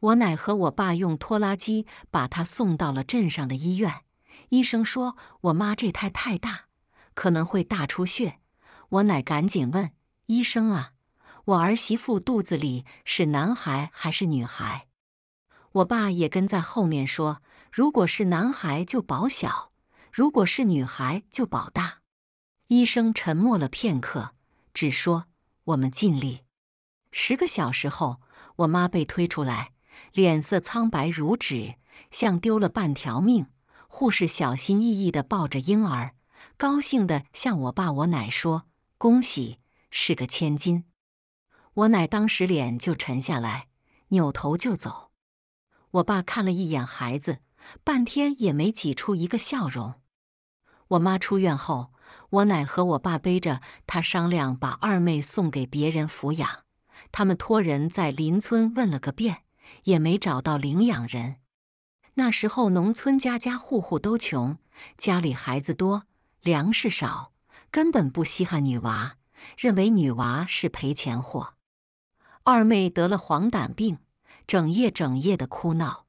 我奶和我爸用拖拉机把她送到了镇上的医院。医生说我妈这胎太大，可能会大出血。我奶赶紧问医生啊。我儿媳妇肚子里是男孩还是女孩？我爸也跟在后面说：“如果是男孩就保小，如果是女孩就保大。”医生沉默了片刻，只说：“我们尽力。”十个小时后，我妈被推出来，脸色苍白如纸，像丢了半条命。护士小心翼翼的抱着婴儿，高兴的向我爸、我奶说：“恭喜，是个千金。”我奶当时脸就沉下来，扭头就走。我爸看了一眼孩子，半天也没挤出一个笑容。我妈出院后，我奶和我爸背着她商量，把二妹送给别人抚养。他们托人在邻村问了个遍，也没找到领养人。那时候农村家家户户都穷，家里孩子多，粮食少，根本不稀罕女娃，认为女娃是赔钱货。二妹得了黄疸病，整夜整夜的哭闹。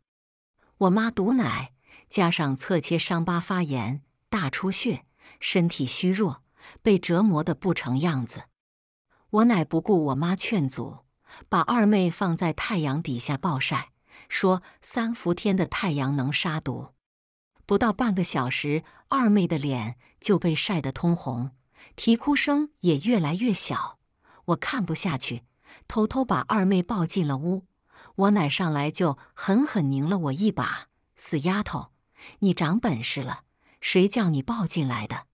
我妈堵奶，加上侧切伤疤发炎、大出血，身体虚弱，被折磨的不成样子。我奶不顾我妈劝阻，把二妹放在太阳底下暴晒，说三伏天的太阳能杀毒。不到半个小时，二妹的脸就被晒得通红，啼哭声也越来越小。我看不下去。偷偷把二妹抱进了屋，我奶上来就狠狠拧了我一把：“死丫头，你长本事了，谁叫你抱进来的？”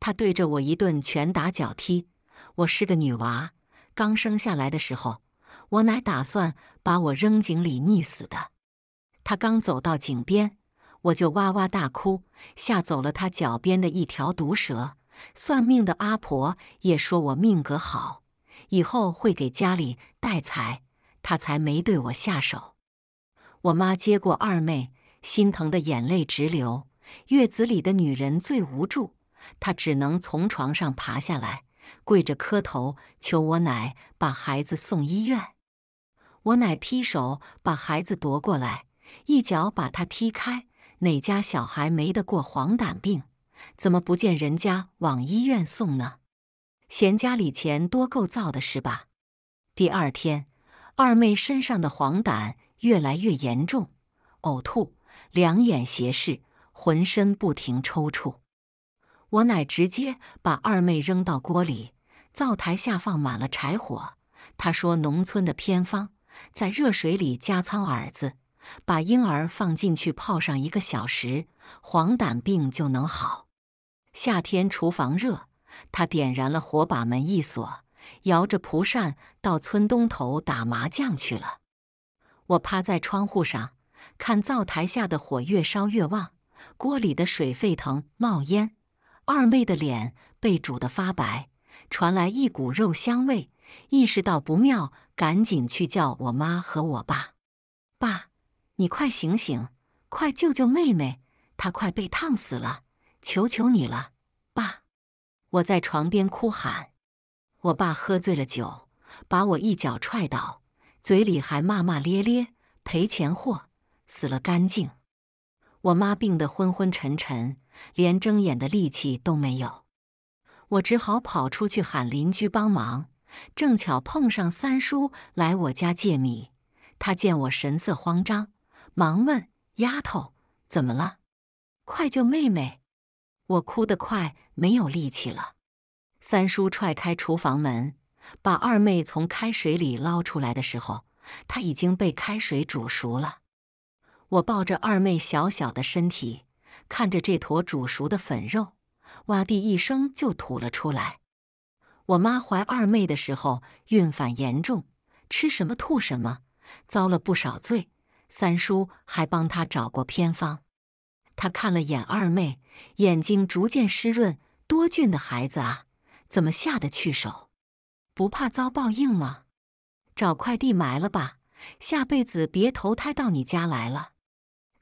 她对着我一顿拳打脚踢。我是个女娃，刚生下来的时候，我奶打算把我扔井里溺死的。她刚走到井边，我就哇哇大哭，吓走了她脚边的一条毒蛇。算命的阿婆也说我命格好。以后会给家里带财，他才没对我下手。我妈接过二妹，心疼的眼泪直流。月子里的女人最无助，她只能从床上爬下来，跪着磕头求我奶把孩子送医院。我奶劈手把孩子夺过来，一脚把他踢开。哪家小孩没得过黄疸病？怎么不见人家往医院送呢？嫌家里钱多够造的是吧？第二天，二妹身上的黄疸越来越严重，呕吐，两眼斜视，浑身不停抽搐。我奶直接把二妹扔到锅里，灶台下放满了柴火。她说：“农村的偏方，在热水里加苍耳子，把婴儿放进去泡上一个小时，黄疸病就能好。”夏天厨房热。他点燃了火，把门一锁，摇着蒲扇到村东头打麻将去了。我趴在窗户上，看灶台下的火越烧越旺，锅里的水沸腾冒烟，二妹的脸被煮得发白，传来一股肉香味。意识到不妙，赶紧去叫我妈和我爸：“爸，你快醒醒，快救救妹妹，她快被烫死了！求求你了！”我在床边哭喊，我爸喝醉了酒，把我一脚踹倒，嘴里还骂骂咧咧：“赔钱货，死了干净。”我妈病得昏昏沉沉，连睁眼的力气都没有，我只好跑出去喊邻居帮忙。正巧碰上三叔来我家借米，他见我神色慌张，忙问：“丫头，怎么了？快救妹妹！”我哭得快没有力气了。三叔踹开厨房门，把二妹从开水里捞出来的时候，她已经被开水煮熟了。我抱着二妹小小的身体，看着这坨煮熟的粉肉，哇地一声就吐了出来。我妈怀二妹的时候，孕反严重，吃什么吐什么，遭了不少罪。三叔还帮她找过偏方。他看了眼二妹，眼睛逐渐湿润。多俊的孩子啊，怎么下得去手？不怕遭报应吗？找块地埋了吧，下辈子别投胎到你家来了。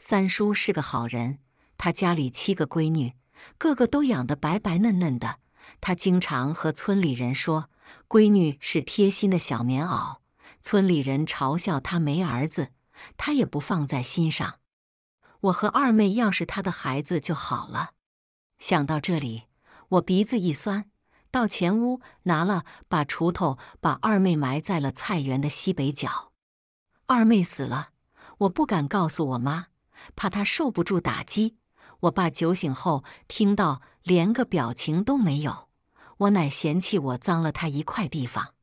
三叔是个好人，他家里七个闺女，个个都养得白白嫩嫩的。他经常和村里人说，闺女是贴心的小棉袄。村里人嘲笑他没儿子，他也不放在心上。我和二妹要是她的孩子就好了。想到这里，我鼻子一酸，到前屋拿了把锄头，把二妹埋在了菜园的西北角。二妹死了，我不敢告诉我妈，怕她受不住打击。我爸酒醒后听到，连个表情都没有。我奶嫌弃我脏了她一块地方。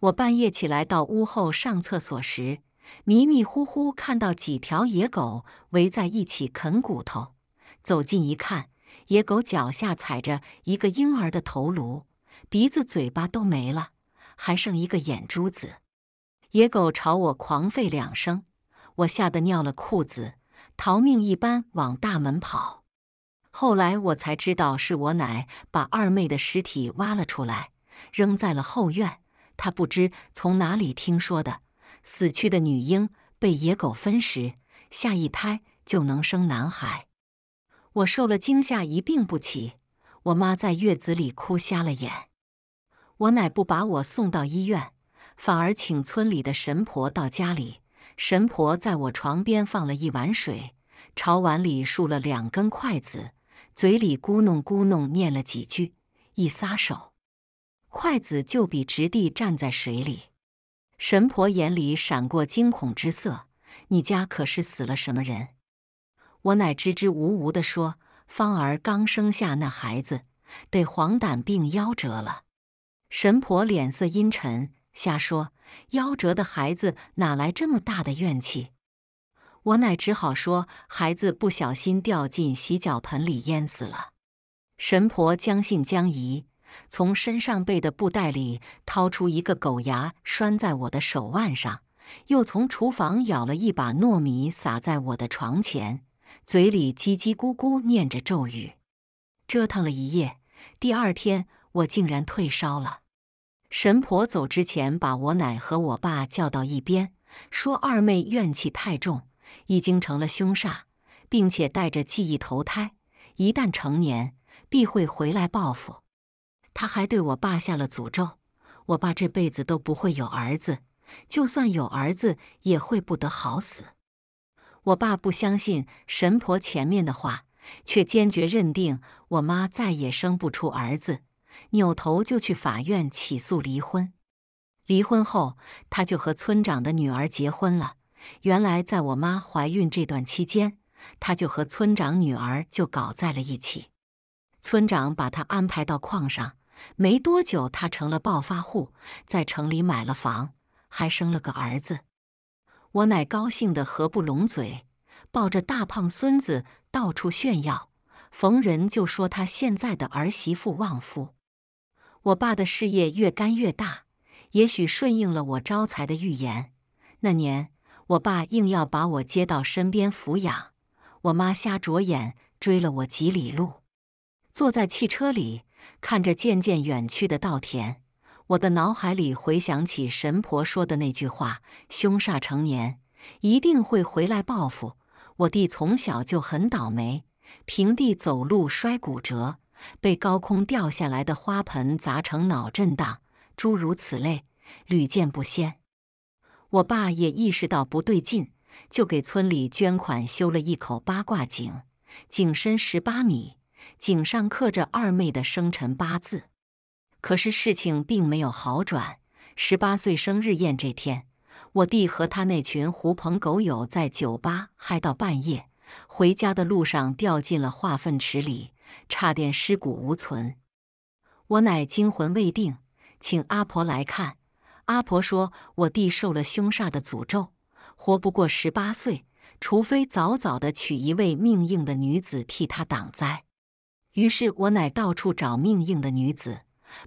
我半夜起来到屋后上厕所时。迷迷糊糊看到几条野狗围在一起啃骨头，走近一看，野狗脚下踩着一个婴儿的头颅，鼻子、嘴巴都没了，还剩一个眼珠子。野狗朝我狂吠两声，我吓得尿了裤子，逃命一般往大门跑。后来我才知道，是我奶把二妹的尸体挖了出来，扔在了后院。她不知从哪里听说的。死去的女婴被野狗分食，下一胎就能生男孩。我受了惊吓，一病不起。我妈在月子里哭瞎了眼。我奶不把我送到医院，反而请村里的神婆到家里。神婆在我床边放了一碗水，朝碗里竖了两根筷子，嘴里咕哝咕哝念了几句，一撒手，筷子就笔直地站在水里。神婆眼里闪过惊恐之色：“你家可是死了什么人？”我奶支支吾吾地说：“芳儿刚生下那孩子，得黄疸病夭折了。”神婆脸色阴沉，瞎说：“夭折的孩子哪来这么大的怨气？”我奶只好说：“孩子不小心掉进洗脚盆里淹死了。”神婆将信将疑。从身上背的布袋里掏出一个狗牙，拴在我的手腕上，又从厨房舀了一把糯米撒在我的床前，嘴里叽叽咕咕念着咒语，折腾了一夜。第二天，我竟然退烧了。神婆走之前把我奶和我爸叫到一边，说二妹怨气太重，已经成了凶煞，并且带着记忆投胎，一旦成年，必会回来报复。他还对我爸下了诅咒，我爸这辈子都不会有儿子，就算有儿子也会不得好死。我爸不相信神婆前面的话，却坚决认定我妈再也生不出儿子，扭头就去法院起诉离婚。离婚后，他就和村长的女儿结婚了。原来，在我妈怀孕这段期间，他就和村长女儿就搞在了一起。村长把他安排到矿上。没多久，他成了暴发户，在城里买了房，还生了个儿子。我奶高兴得合不拢嘴，抱着大胖孙子到处炫耀，逢人就说他现在的儿媳妇旺夫。我爸的事业越干越大，也许顺应了我招财的预言。那年，我爸硬要把我接到身边抚养，我妈瞎着眼追了我几里路，坐在汽车里。看着渐渐远去的稻田，我的脑海里回想起神婆说的那句话：“凶煞成年，一定会回来报复。”我弟从小就很倒霉，平地走路摔骨折，被高空掉下来的花盆砸成脑震荡，诸如此类，屡见不鲜。我爸也意识到不对劲，就给村里捐款修了一口八卦井，井深十八米。井上刻着二妹的生辰八字，可是事情并没有好转。十八岁生日宴这天，我弟和他那群狐朋狗友在酒吧嗨到半夜，回家的路上掉进了化粪池里，差点尸骨无存。我奶惊魂未定，请阿婆来看。阿婆说我弟受了凶煞的诅咒，活不过十八岁，除非早早的娶一位命硬的女子替他挡灾。于是我乃到处找命硬的女子，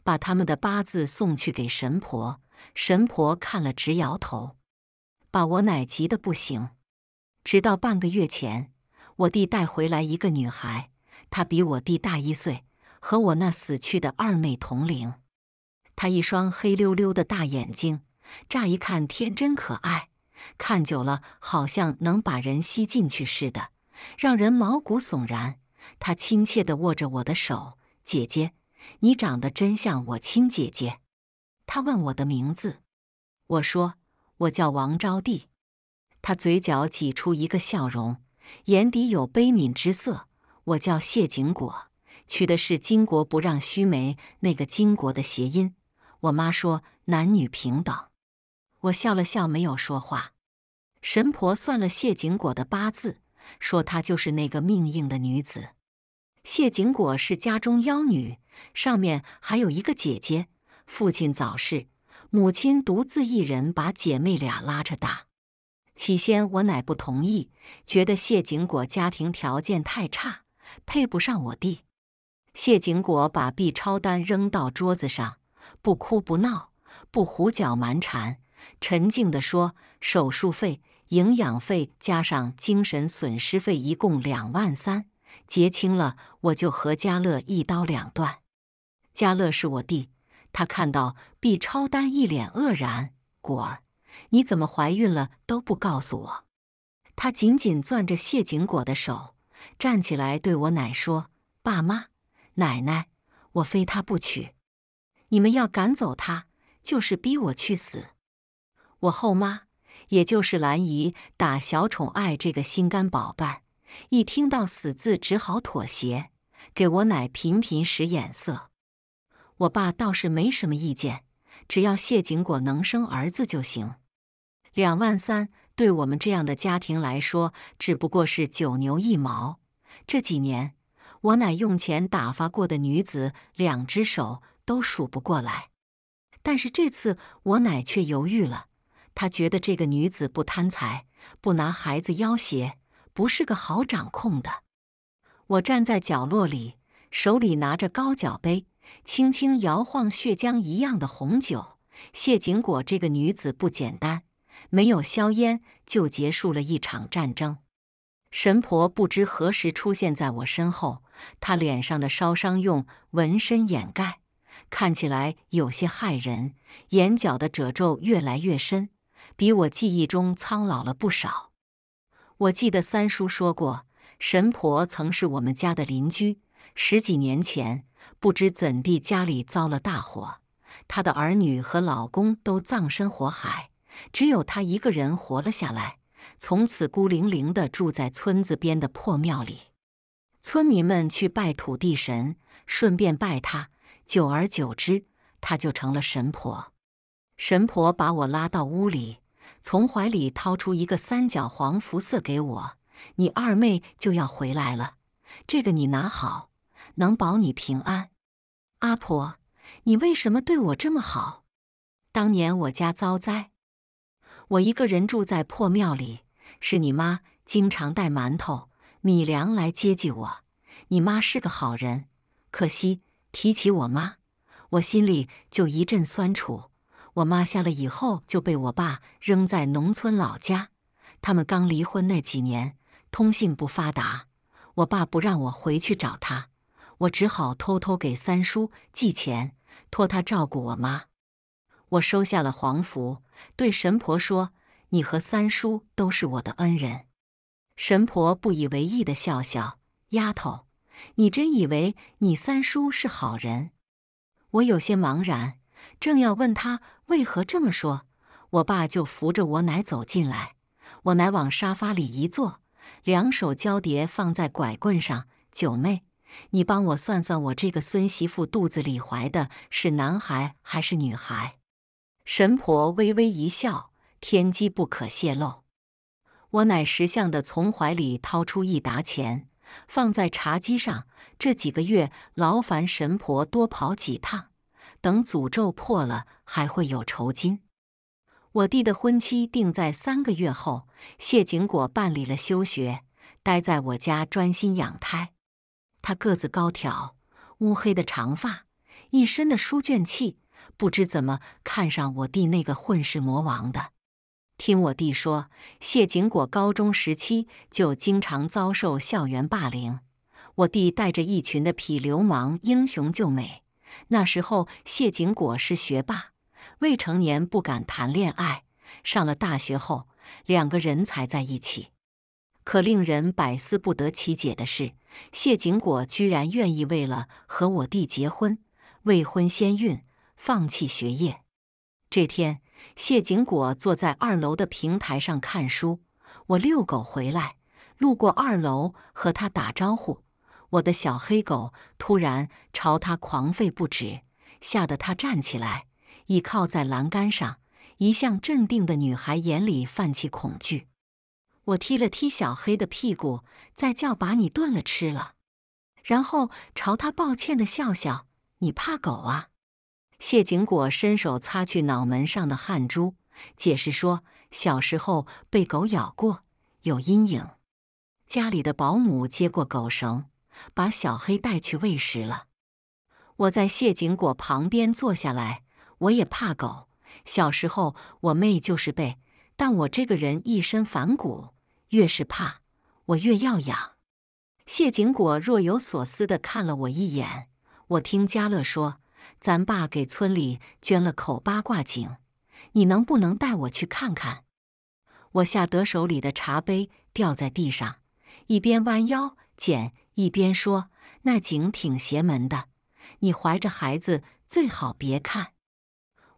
把他们的八字送去给神婆，神婆看了直摇头，把我乃急得不行。直到半个月前，我弟带回来一个女孩，她比我弟大一岁，和我那死去的二妹同龄。她一双黑溜溜的大眼睛，乍一看天真可爱，看久了好像能把人吸进去似的，让人毛骨悚然。她亲切的握着我的手，姐姐，你长得真像我亲姐姐。她问我的名字，我说我叫王招娣。她嘴角挤出一个笑容，眼底有悲悯之色。我叫谢景果，取的是“巾帼不让须眉”那个“巾帼”的谐音。我妈说男女平等。我笑了笑，没有说话。神婆算了谢景果的八字，说她就是那个命硬的女子。谢景果是家中幺女，上面还有一个姐姐。父亲早逝，母亲独自一人把姐妹俩拉着大。起先我奶不同意，觉得谢景果家庭条件太差，配不上我弟。谢景果把 B 超单扔到桌子上，不哭不闹，不胡搅蛮缠，沉静的说：“手术费、营养费加上精神损失费，一共两万三。”结清了，我就和家乐一刀两断。家乐是我弟，他看到毕超丹一脸愕然。果儿，你怎么怀孕了都不告诉我？他紧紧攥着谢景果的手，站起来对我奶说：“爸妈，奶奶，我非他不娶。你们要赶走他，就是逼我去死。我后妈，也就是兰姨，打小宠爱这个心肝宝贝。”一听到“死”字，只好妥协，给我奶频频使眼色。我爸倒是没什么意见，只要谢景果能生儿子就行。两万三，对我们这样的家庭来说，只不过是九牛一毛。这几年，我奶用钱打发过的女子，两只手都数不过来。但是这次，我奶却犹豫了。她觉得这个女子不贪财，不拿孩子要挟。不是个好掌控的。我站在角落里，手里拿着高脚杯，轻轻摇晃血浆一样的红酒。谢景果这个女子不简单，没有硝烟就结束了一场战争。神婆不知何时出现在我身后，她脸上的烧伤用纹身掩盖，看起来有些骇人，眼角的褶皱越来越深，比我记忆中苍老了不少。我记得三叔说过，神婆曾是我们家的邻居。十几年前，不知怎地，家里遭了大火，她的儿女和老公都葬身火海，只有她一个人活了下来，从此孤零零的住在村子边的破庙里。村民们去拜土地神，顺便拜她，久而久之，她就成了神婆。神婆把我拉到屋里。从怀里掏出一个三角黄福色给我，你二妹就要回来了，这个你拿好，能保你平安。阿婆，你为什么对我这么好？当年我家遭灾，我一个人住在破庙里，是你妈经常带馒头、米粮来接济我。你妈是个好人，可惜提起我妈，我心里就一阵酸楚。我妈瞎了以后就被我爸扔在农村老家。他们刚离婚那几年，通信不发达，我爸不让我回去找他，我只好偷偷给三叔寄钱，托他照顾我妈。我收下了黄符，对神婆说：“你和三叔都是我的恩人。”神婆不以为意的笑笑：“丫头，你真以为你三叔是好人？”我有些茫然，正要问他。为何这么说？我爸就扶着我奶走进来，我奶往沙发里一坐，两手交叠放在拐棍上。九妹，你帮我算算，我这个孙媳妇肚子里怀的是男孩还是女孩？神婆微微一笑，天机不可泄露。我奶识相的，从怀里掏出一沓钱，放在茶几上。这几个月，劳烦神婆多跑几趟。等诅咒破了，还会有酬金。我弟的婚期定在三个月后。谢景果办理了休学，待在我家专心养胎。他个子高挑，乌黑的长发，一身的书卷气，不知怎么看上我弟那个混世魔王的。听我弟说，谢景果高中时期就经常遭受校园霸凌，我弟带着一群的痞流氓英雄救美。那时候，谢景果是学霸，未成年不敢谈恋爱。上了大学后，两个人才在一起。可令人百思不得其解的是，谢景果居然愿意为了和我弟结婚，未婚先孕，放弃学业。这天，谢景果坐在二楼的平台上看书，我遛狗回来，路过二楼和他打招呼。我的小黑狗突然朝他狂吠不止，吓得他站起来，倚靠在栏杆上。一向镇定的女孩眼里泛起恐惧。我踢了踢小黑的屁股，再叫把你炖了吃了，然后朝他抱歉的笑笑：“你怕狗啊？”谢景果伸手擦去脑门上的汗珠，解释说：“小时候被狗咬过，有阴影。”家里的保姆接过狗绳。把小黑带去喂食了。我在谢景果旁边坐下来。我也怕狗，小时候我妹就是被，但我这个人一身反骨，越是怕，我越要养。谢景果若有所思地看了我一眼。我听家乐说，咱爸给村里捐了口八卦井，你能不能带我去看看？我吓得手里的茶杯掉在地上，一边弯腰捡。一边说：“那井挺邪门的，你怀着孩子最好别看。”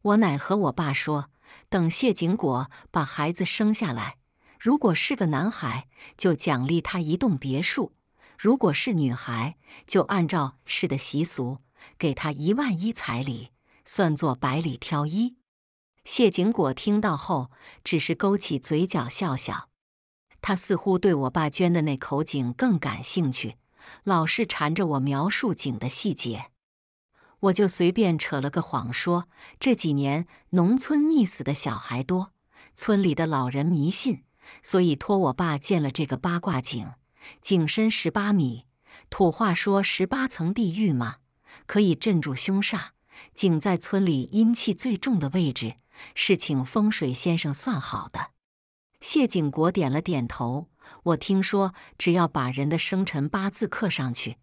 我奶和我爸说：“等谢景果把孩子生下来，如果是个男孩，就奖励他一栋别墅；如果是女孩，就按照市的习俗给他一万一彩礼，算作百里挑一。”谢景果听到后，只是勾起嘴角笑笑，他似乎对我爸捐的那口井更感兴趣。老是缠着我描述井的细节，我就随便扯了个谎说：这几年农村溺死的小孩多，村里的老人迷信，所以托我爸建了这个八卦井。井深十八米，土话说十八层地狱嘛，可以镇住凶煞。井在村里阴气最重的位置，是请风水先生算好的。谢景国点了点头。我听说，只要把人的生辰八字刻上去，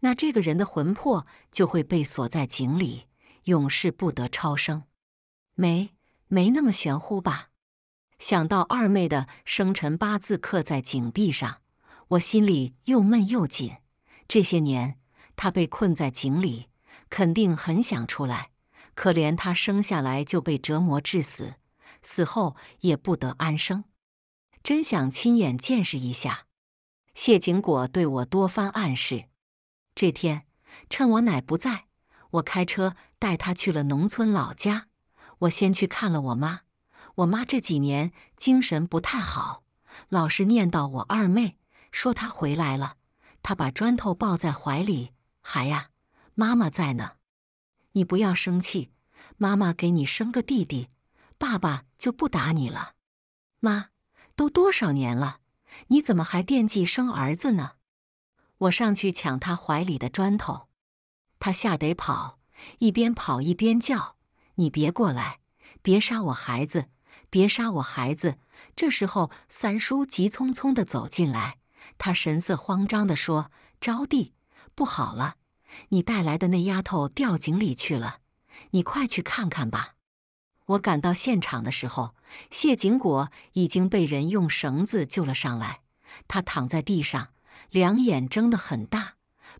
那这个人的魂魄就会被锁在井里，永世不得超生。没没那么玄乎吧？想到二妹的生辰八字刻在井壁上，我心里又闷又紧。这些年，她被困在井里，肯定很想出来。可怜她生下来就被折磨致死，死后也不得安生。真想亲眼见识一下，谢景果对我多番暗示。这天，趁我奶不在，我开车带她去了农村老家。我先去看了我妈。我妈这几年精神不太好，老是念叨我二妹，说她回来了。她把砖头抱在怀里，孩呀，妈妈在呢，你不要生气。妈妈给你生个弟弟，爸爸就不打你了，妈。都多少年了，你怎么还惦记生儿子呢？我上去抢他怀里的砖头，他吓得跑，一边跑一边叫：“你别过来，别杀我孩子，别杀我孩子！”这时候，三叔急匆匆地走进来，他神色慌张地说：“招娣，不好了，你带来的那丫头掉井里去了，你快去看看吧。”我赶到现场的时候，谢景果已经被人用绳子救了上来。他躺在地上，两眼睁得很大，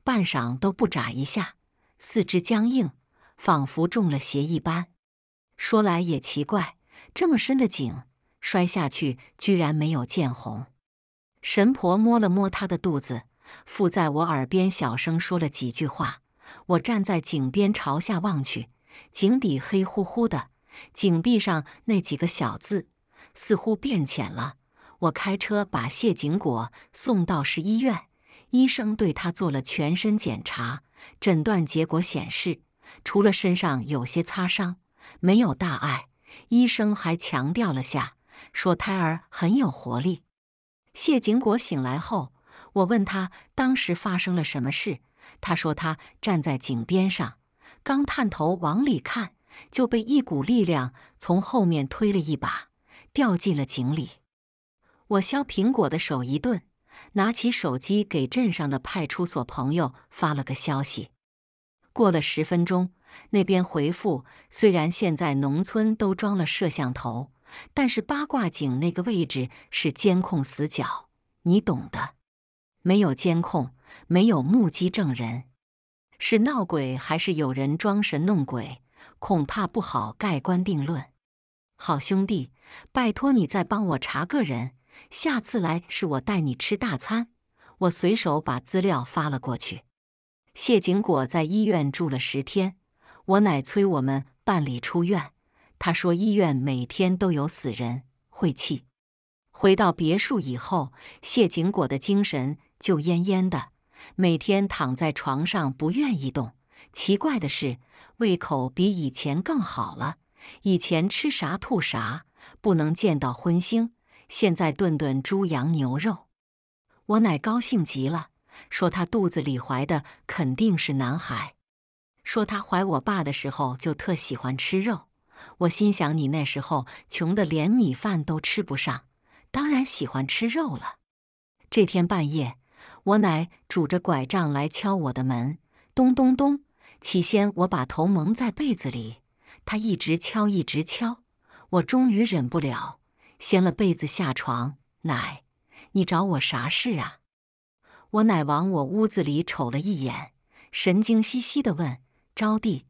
半晌都不眨一下，四肢僵硬，仿佛中了邪一般。说来也奇怪，这么深的井，摔下去居然没有见红。神婆摸了摸他的肚子，附在我耳边小声说了几句话。我站在井边朝下望去，井底黑乎乎的。井壁上那几个小字似乎变浅了。我开车把谢景果送到市医院，医生对他做了全身检查，诊断结果显示除了身上有些擦伤，没有大碍。医生还强调了下，说胎儿很有活力。谢景果醒来后，我问他当时发生了什么事，他说他站在井边上，刚探头往里看。就被一股力量从后面推了一把，掉进了井里。我削苹果的手一顿，拿起手机给镇上的派出所朋友发了个消息。过了十分钟，那边回复：虽然现在农村都装了摄像头，但是八卦井那个位置是监控死角，你懂的。没有监控，没有目击证人，是闹鬼还是有人装神弄鬼？恐怕不好盖棺定论。好兄弟，拜托你再帮我查个人，下次来是我带你吃大餐。我随手把资料发了过去。谢景果在医院住了十天，我奶催我们办理出院。他说医院每天都有死人，晦气。回到别墅以后，谢景果的精神就恹恹的，每天躺在床上不愿意动。奇怪的是，胃口比以前更好了。以前吃啥吐啥，不能见到荤腥。现在顿顿猪羊牛肉，我奶高兴极了，说她肚子里怀的肯定是男孩。说她怀我爸的时候就特喜欢吃肉。我心想，你那时候穷得连米饭都吃不上，当然喜欢吃肉了。这天半夜，我奶拄着拐杖来敲我的门，咚咚咚。起先我把头蒙在被子里，他一直敲，一直敲。我终于忍不了，掀了被子下床。奶，你找我啥事啊？我奶往我屋子里瞅了一眼，神经兮兮的问：“招娣，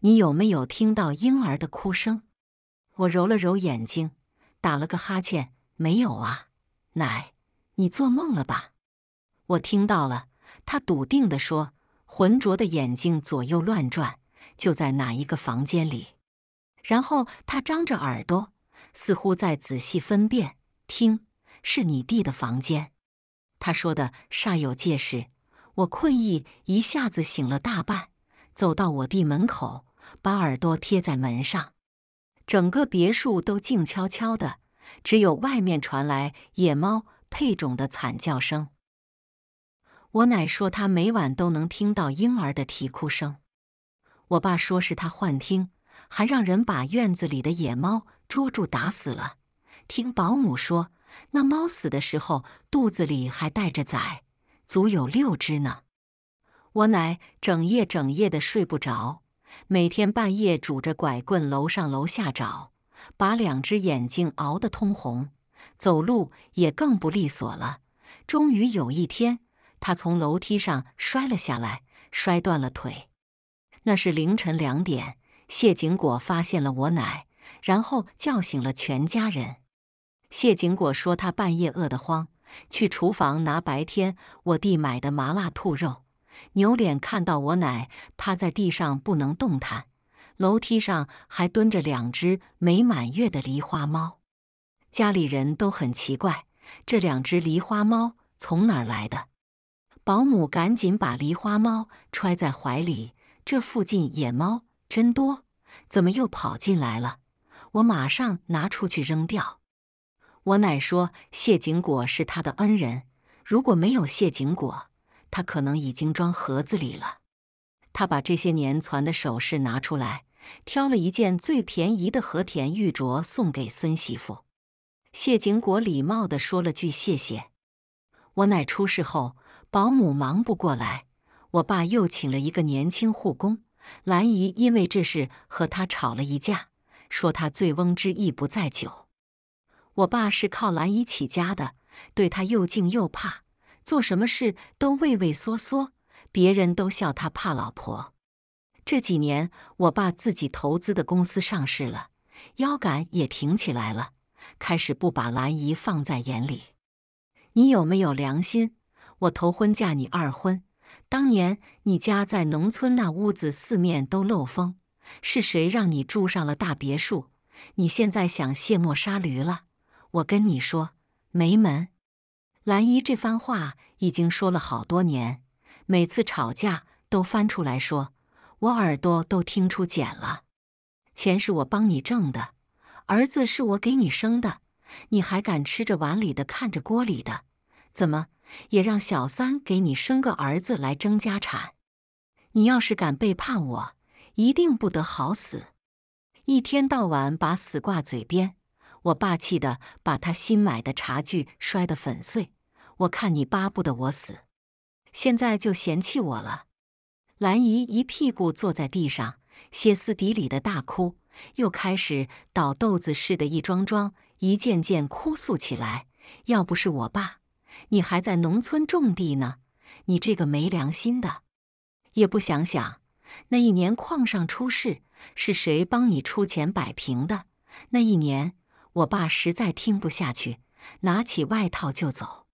你有没有听到婴儿的哭声？”我揉了揉眼睛，打了个哈欠：“没有啊，奶，你做梦了吧？”我听到了，他笃定的说。浑浊的眼睛左右乱转，就在哪一个房间里？然后他张着耳朵，似乎在仔细分辨。听，是你弟的房间。他说的煞有介事。我困意一下子醒了大半，走到我弟门口，把耳朵贴在门上。整个别墅都静悄悄的，只有外面传来野猫配种的惨叫声。我奶说，她每晚都能听到婴儿的啼哭声。我爸说是他幻听，还让人把院子里的野猫捉住打死了。听保姆说，那猫死的时候肚子里还带着崽，足有六只呢。我奶整夜整夜的睡不着，每天半夜拄着拐棍楼上楼下找，把两只眼睛熬得通红，走路也更不利索了。终于有一天。他从楼梯上摔了下来，摔断了腿。那是凌晨两点，谢景果发现了我奶，然后叫醒了全家人。谢景果说他半夜饿得慌，去厨房拿白天我弟买的麻辣兔肉。扭脸看到我奶趴在地上不能动弹，楼梯上还蹲着两只没满月的狸花猫。家里人都很奇怪，这两只狸花猫从哪儿来的？保姆赶紧把狸花猫揣在怀里。这附近野猫真多，怎么又跑进来了？我马上拿出去扔掉。我奶说谢景果是他的恩人，如果没有谢景果，他可能已经装盒子里了。他把这些年攒的首饰拿出来，挑了一件最便宜的和田玉镯送给孙媳妇。谢景果礼貌地说了句谢谢。我奶出事后，保姆忙不过来，我爸又请了一个年轻护工。兰姨因为这事和他吵了一架，说他醉翁之意不在酒。我爸是靠兰姨起家的，对他又敬又怕，做什么事都畏畏缩缩，别人都笑他怕老婆。这几年，我爸自己投资的公司上市了，腰杆也挺起来了，开始不把兰姨放在眼里。你有没有良心？我头婚嫁你，二婚，当年你家在农村，那屋子四面都漏风，是谁让你住上了大别墅？你现在想卸磨杀驴了？我跟你说，没门！兰姨这番话已经说了好多年，每次吵架都翻出来说，我耳朵都听出茧了。钱是我帮你挣的，儿子是我给你生的。你还敢吃着碗里的，看着锅里的？怎么也让小三给你生个儿子来争家产？你要是敢背叛我，一定不得好死！一天到晚把死挂嘴边，我霸气的把他新买的茶具摔得粉碎。我看你巴不得我死，现在就嫌弃我了。兰姨一屁股坐在地上，歇斯底里的大哭，又开始倒豆子似的一桩桩。一件件哭诉起来。要不是我爸，你还在农村种地呢。你这个没良心的，也不想想，那一年矿上出事，是谁帮你出钱摆平的？那一年，我爸实在听不下去，拿起外套就走。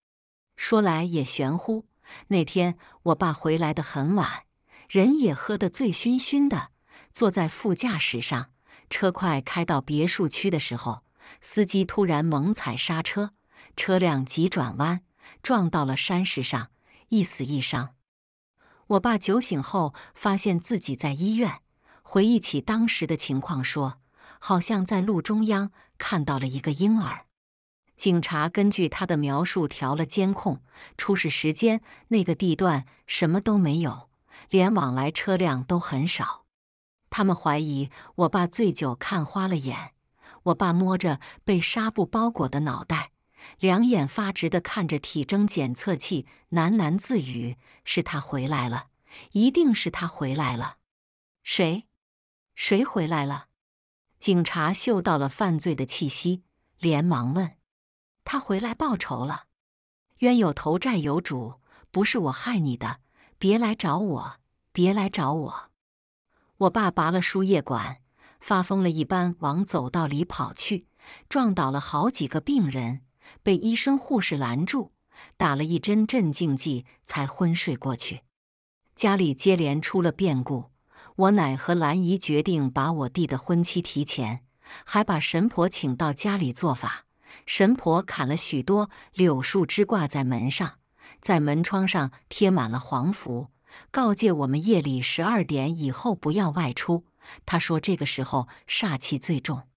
说来也玄乎，那天我爸回来的很晚，人也喝得醉醺醺的，坐在副驾驶上。车快开到别墅区的时候。司机突然猛踩刹车，车辆急转弯，撞到了山石上，一死一伤。我爸酒醒后发现自己在医院，回忆起当时的情况说：“好像在路中央看到了一个婴儿。”警察根据他的描述调了监控，出事时间那个地段什么都没有，连往来车辆都很少。他们怀疑我爸醉酒看花了眼。我爸摸着被纱布包裹的脑袋，两眼发直的看着体征检测器，喃喃自语：“是他回来了，一定是他回来了。”“谁？谁回来了？”警察嗅到了犯罪的气息，连忙问：“他回来报仇了？冤有头，债有主，不是我害你的，别来找我，别来找我。”我爸拔了输液管。发疯了一般往走道里跑去，撞倒了好几个病人，被医生护士拦住，打了一针镇静剂才昏睡过去。家里接连出了变故，我奶和兰姨决定把我弟的婚期提前，还把神婆请到家里做法。神婆砍了许多柳树枝挂在门上，在门窗上贴满了黄符，告诫我们夜里十二点以后不要外出。他说：“这个时候煞气最重。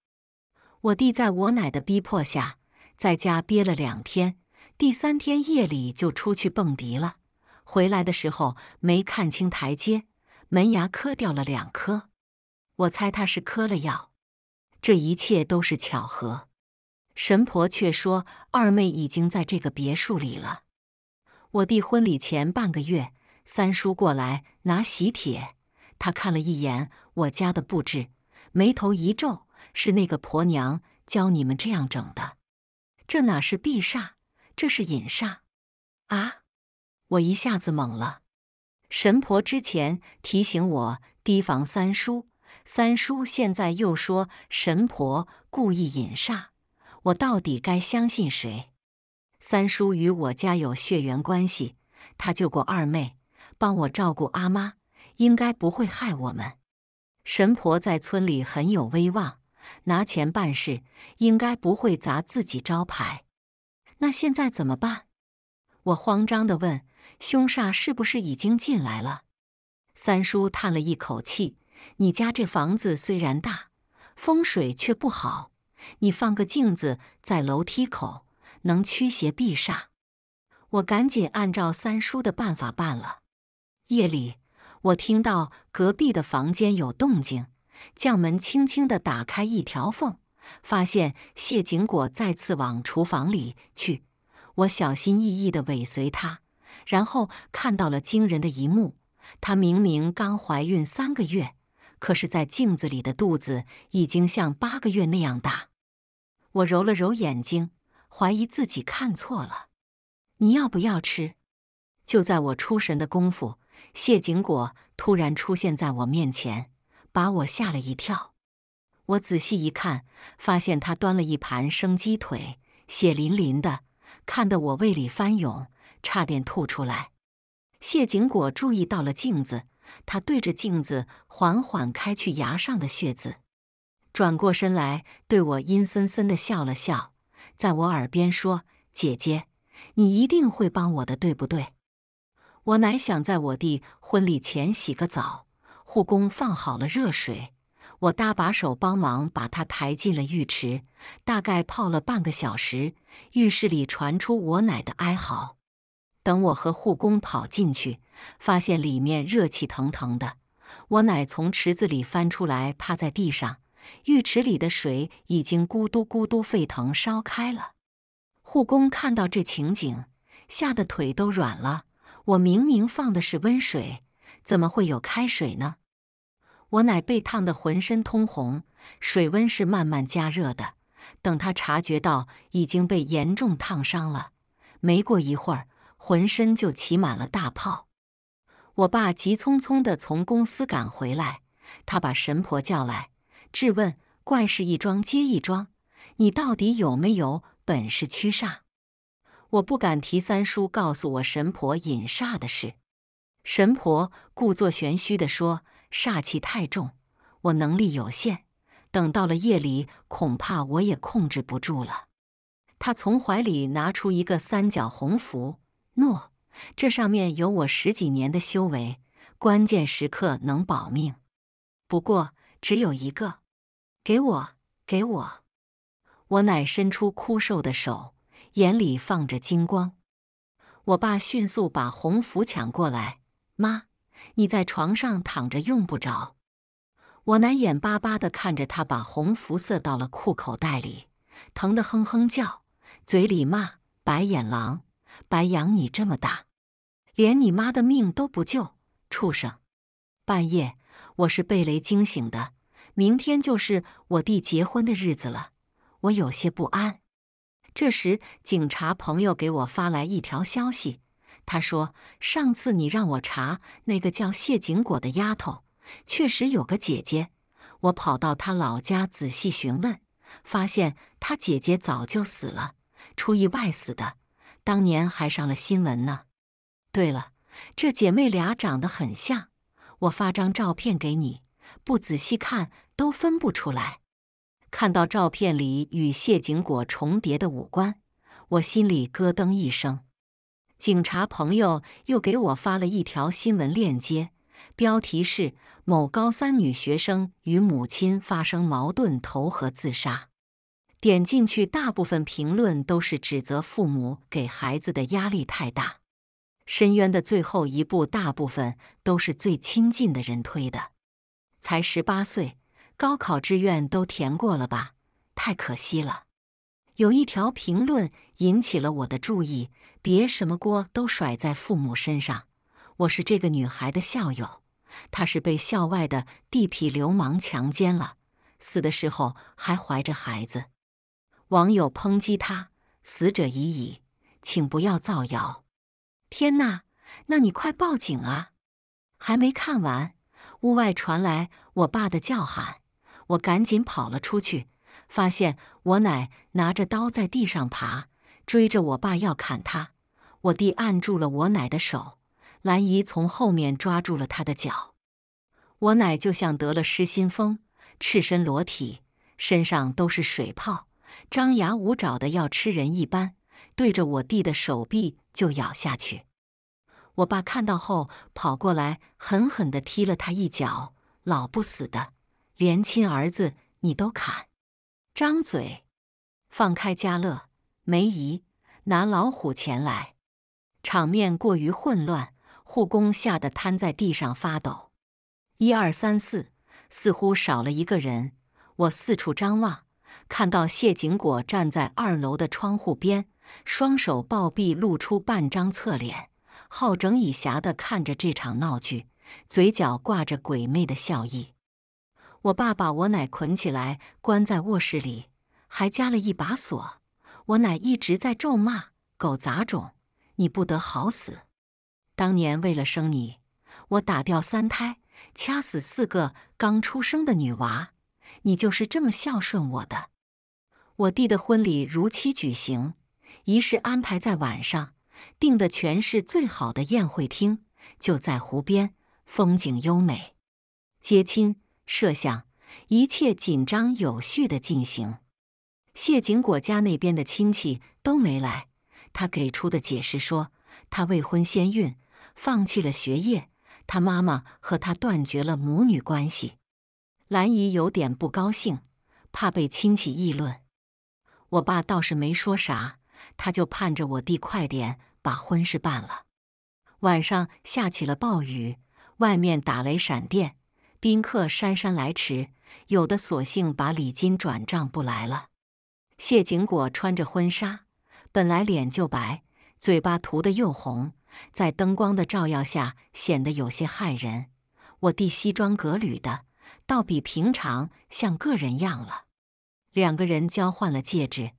我弟在我奶的逼迫下，在家憋了两天，第三天夜里就出去蹦迪了。回来的时候没看清台阶，门牙磕掉了两颗。我猜他是磕了药。这一切都是巧合。神婆却说，二妹已经在这个别墅里了。我弟婚礼前半个月，三叔过来拿喜帖。”他看了一眼我家的布置，眉头一皱：“是那个婆娘教你们这样整的？这哪是避煞，这是引煞啊！”我一下子懵了。神婆之前提醒我提防三叔，三叔现在又说神婆故意引煞，我到底该相信谁？三叔与我家有血缘关系，他救过二妹，帮我照顾阿妈。应该不会害我们。神婆在村里很有威望，拿钱办事应该不会砸自己招牌。那现在怎么办？我慌张地问：“凶煞是不是已经进来了？”三叔叹了一口气：“你家这房子虽然大，风水却不好。你放个镜子在楼梯口，能驱邪避煞。”我赶紧按照三叔的办法办了。夜里。我听到隔壁的房间有动静，将门轻轻地打开一条缝，发现谢景果再次往厨房里去。我小心翼翼地尾随她，然后看到了惊人的一幕：她明明刚怀孕三个月，可是，在镜子里的肚子已经像八个月那样大。我揉了揉眼睛，怀疑自己看错了。你要不要吃？就在我出神的功夫。谢景果突然出现在我面前，把我吓了一跳。我仔细一看，发现他端了一盘生鸡腿，血淋淋的，看得我胃里翻涌，差点吐出来。谢景果注意到了镜子，他对着镜子缓缓开去牙上的血渍，转过身来对我阴森森的笑了笑，在我耳边说：“姐姐，你一定会帮我的，对不对？”我奶想在我弟婚礼前洗个澡，护工放好了热水，我搭把手帮忙把他抬进了浴池，大概泡了半个小时，浴室里传出我奶的哀嚎。等我和护工跑进去，发现里面热气腾腾的，我奶从池子里翻出来，趴在地上，浴池里的水已经咕嘟咕嘟沸腾烧开了。护工看到这情景，吓得腿都软了。我明明放的是温水，怎么会有开水呢？我奶被烫得浑身通红，水温是慢慢加热的。等她察觉到已经被严重烫伤了，没过一会儿，浑身就起满了大泡。我爸急匆匆地从公司赶回来，他把神婆叫来质问：怪事一桩接一桩，你到底有没有本事驱煞？我不敢提三叔告诉我神婆引煞的事，神婆故作玄虚地说：“煞气太重，我能力有限，等到了夜里，恐怕我也控制不住了。”他从怀里拿出一个三角红符，诺，这上面有我十几年的修为，关键时刻能保命。不过只有一个，给我，给我！我奶伸出枯瘦的手。眼里放着金光，我爸迅速把红福抢过来。妈，你在床上躺着用不着。我奶眼巴巴地看着他把红福塞到了裤口袋里，疼得哼哼叫，嘴里骂：“白眼狼，白养你这么大，连你妈的命都不救，畜生！”半夜，我是被雷惊醒的。明天就是我弟结婚的日子了，我有些不安。这时，警察朋友给我发来一条消息。他说：“上次你让我查那个叫谢景果的丫头，确实有个姐姐。我跑到她老家仔细询问，发现她姐姐早就死了，出意外死的，当年还上了新闻呢。对了，这姐妹俩长得很像，我发张照片给你，不仔细看都分不出来。”看到照片里与谢景果重叠的五官，我心里咯噔一声。警察朋友又给我发了一条新闻链接，标题是“某高三女学生与母亲发生矛盾投河自杀”。点进去，大部分评论都是指责父母给孩子的压力太大。深渊的最后一步，大部分都是最亲近的人推的。才十八岁。高考志愿都填过了吧？太可惜了。有一条评论引起了我的注意：别什么锅都甩在父母身上。我是这个女孩的校友，她是被校外的地痞流氓强奸了，死的时候还怀着孩子。网友抨击她，死者已矣，请不要造谣。天呐，那你快报警啊！还没看完，屋外传来我爸的叫喊。我赶紧跑了出去，发现我奶拿着刀在地上爬，追着我爸要砍他。我弟按住了我奶的手，兰姨从后面抓住了他的脚。我奶就像得了失心疯，赤身裸体，身上都是水泡，张牙舞爪的要吃人一般，对着我弟的手臂就咬下去。我爸看到后跑过来，狠狠地踢了他一脚，老不死的！连亲儿子你都砍，张嘴，放开家乐，梅姨拿老虎钳来。场面过于混乱，护工吓得瘫在地上发抖。一二三四，似乎少了一个人。我四处张望，看到谢景果站在二楼的窗户边，双手抱臂，露出半张侧脸，好整以暇地看着这场闹剧，嘴角挂着鬼魅的笑意。我爸把我奶捆起来，关在卧室里，还加了一把锁。我奶一直在咒骂：“狗杂种，你不得好死！”当年为了生你，我打掉三胎，掐死四个刚出生的女娃，你就是这么孝顺我的。我弟的婚礼如期举行，仪式安排在晚上，订的全是最好的宴会厅，就在湖边，风景优美。接亲。设想一切紧张有序的进行。谢景果家那边的亲戚都没来，他给出的解释说他未婚先孕，放弃了学业，他妈妈和他断绝了母女关系。兰姨有点不高兴，怕被亲戚议论。我爸倒是没说啥，他就盼着我弟快点把婚事办了。晚上下起了暴雨，外面打雷闪电。宾客姗姗来迟，有的索性把礼金转账不来了。谢景果穿着婚纱，本来脸就白，嘴巴涂的又红，在灯光的照耀下显得有些骇人。我弟西装革履的，倒比平常像个人样了。两个人交换了戒指，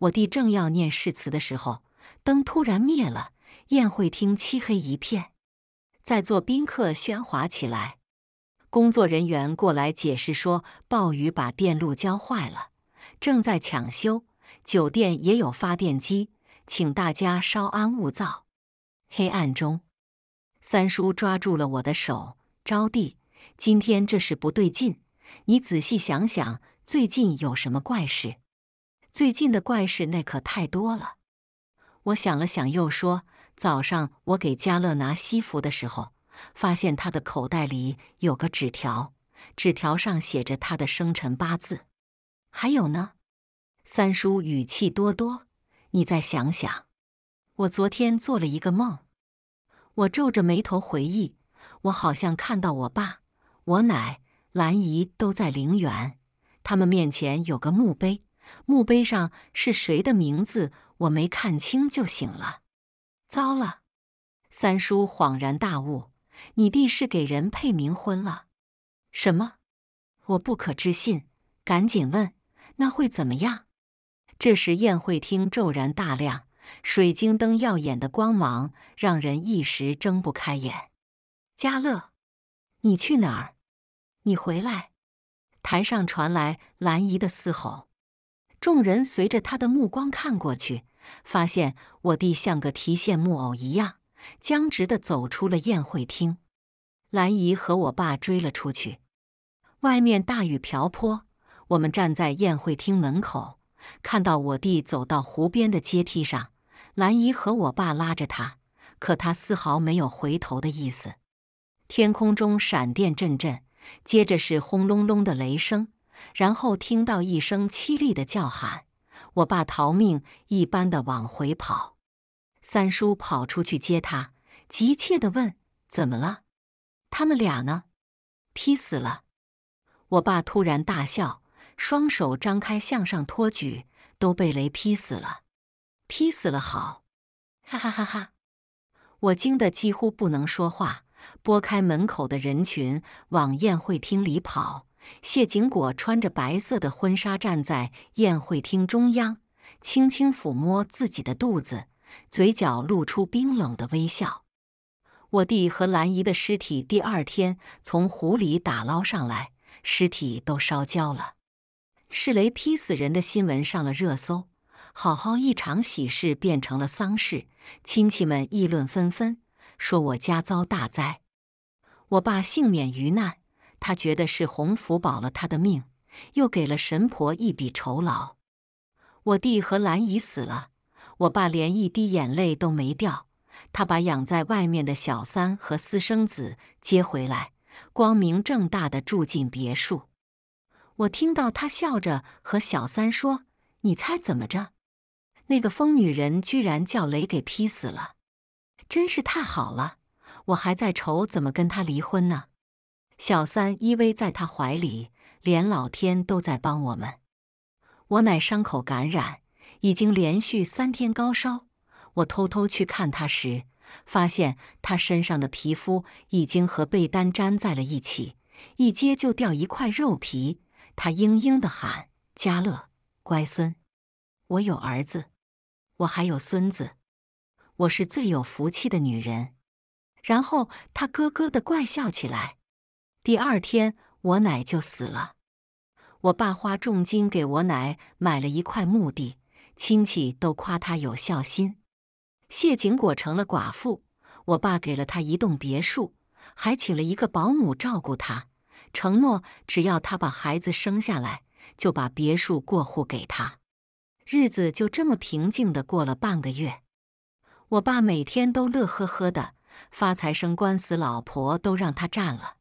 我弟正要念誓词的时候，灯突然灭了，宴会厅漆黑一片，在座宾客喧哗起来。工作人员过来解释说，暴雨把电路浇坏了，正在抢修。酒店也有发电机，请大家稍安勿躁。黑暗中，三叔抓住了我的手，招娣，今天这事不对劲，你仔细想想，最近有什么怪事？最近的怪事那可太多了。我想了想，又说，早上我给家乐拿西服的时候。发现他的口袋里有个纸条，纸条上写着他的生辰八字。还有呢？三叔语气多多，你再想想。我昨天做了一个梦。我皱着眉头回忆，我好像看到我爸、我奶、兰姨都在陵园，他们面前有个墓碑，墓碑上是谁的名字我没看清就醒了。糟了！三叔恍然大悟。你弟是给人配冥婚了？什么？我不可置信，赶紧问：那会怎么样？这时宴会厅骤然大亮，水晶灯耀眼的光芒让人一时睁不开眼。嘉乐，你去哪儿？你回来！台上传来兰姨的嘶吼。众人随着她的目光看过去，发现我弟像个提线木偶一样。僵直地走出了宴会厅，兰姨和我爸追了出去。外面大雨瓢泼，我们站在宴会厅门口，看到我弟走到湖边的阶梯上，兰姨和我爸拉着他，可他丝毫没有回头的意思。天空中闪电阵阵，接着是轰隆隆的雷声，然后听到一声凄厉的叫喊，我爸逃命一般的往回跑。三叔跑出去接他，急切的问：“怎么了？他们俩呢？劈死了！”我爸突然大笑，双手张开向上托举，都被雷劈死了。劈死了好，哈哈哈哈！我惊得几乎不能说话，拨开门口的人群往宴会厅里跑。谢景果穿着白色的婚纱站在宴会厅中央，轻轻抚摸自己的肚子。嘴角露出冰冷的微笑。我弟和兰姨的尸体第二天从湖里打捞上来，尸体都烧焦了。是雷劈死人的新闻上了热搜，好好一场喜事变成了丧事，亲戚们议论纷纷，说我家遭大灾。我爸幸免于难，他觉得是洪福保了他的命，又给了神婆一笔酬劳。我弟和兰姨死了。我爸连一滴眼泪都没掉，他把养在外面的小三和私生子接回来，光明正大的住进别墅。我听到他笑着和小三说：“你猜怎么着？那个疯女人居然叫雷给劈死了，真是太好了！我还在愁怎么跟他离婚呢。”小三依偎在他怀里，连老天都在帮我们。我奶伤口感染。已经连续三天高烧，我偷偷去看他时，发现他身上的皮肤已经和被单粘在了一起，一揭就掉一块肉皮。他嘤嘤地喊：“家乐，乖孙，我有儿子，我还有孙子，我是最有福气的女人。”然后他咯咯地怪笑起来。第二天，我奶就死了。我爸花重金给我奶买了一块墓地。亲戚都夸他有孝心。谢景果成了寡妇，我爸给了他一栋别墅，还请了一个保姆照顾他，承诺只要他把孩子生下来，就把别墅过户给他。日子就这么平静的过了半个月，我爸每天都乐呵呵的，发财、生官、司老婆都让他占了，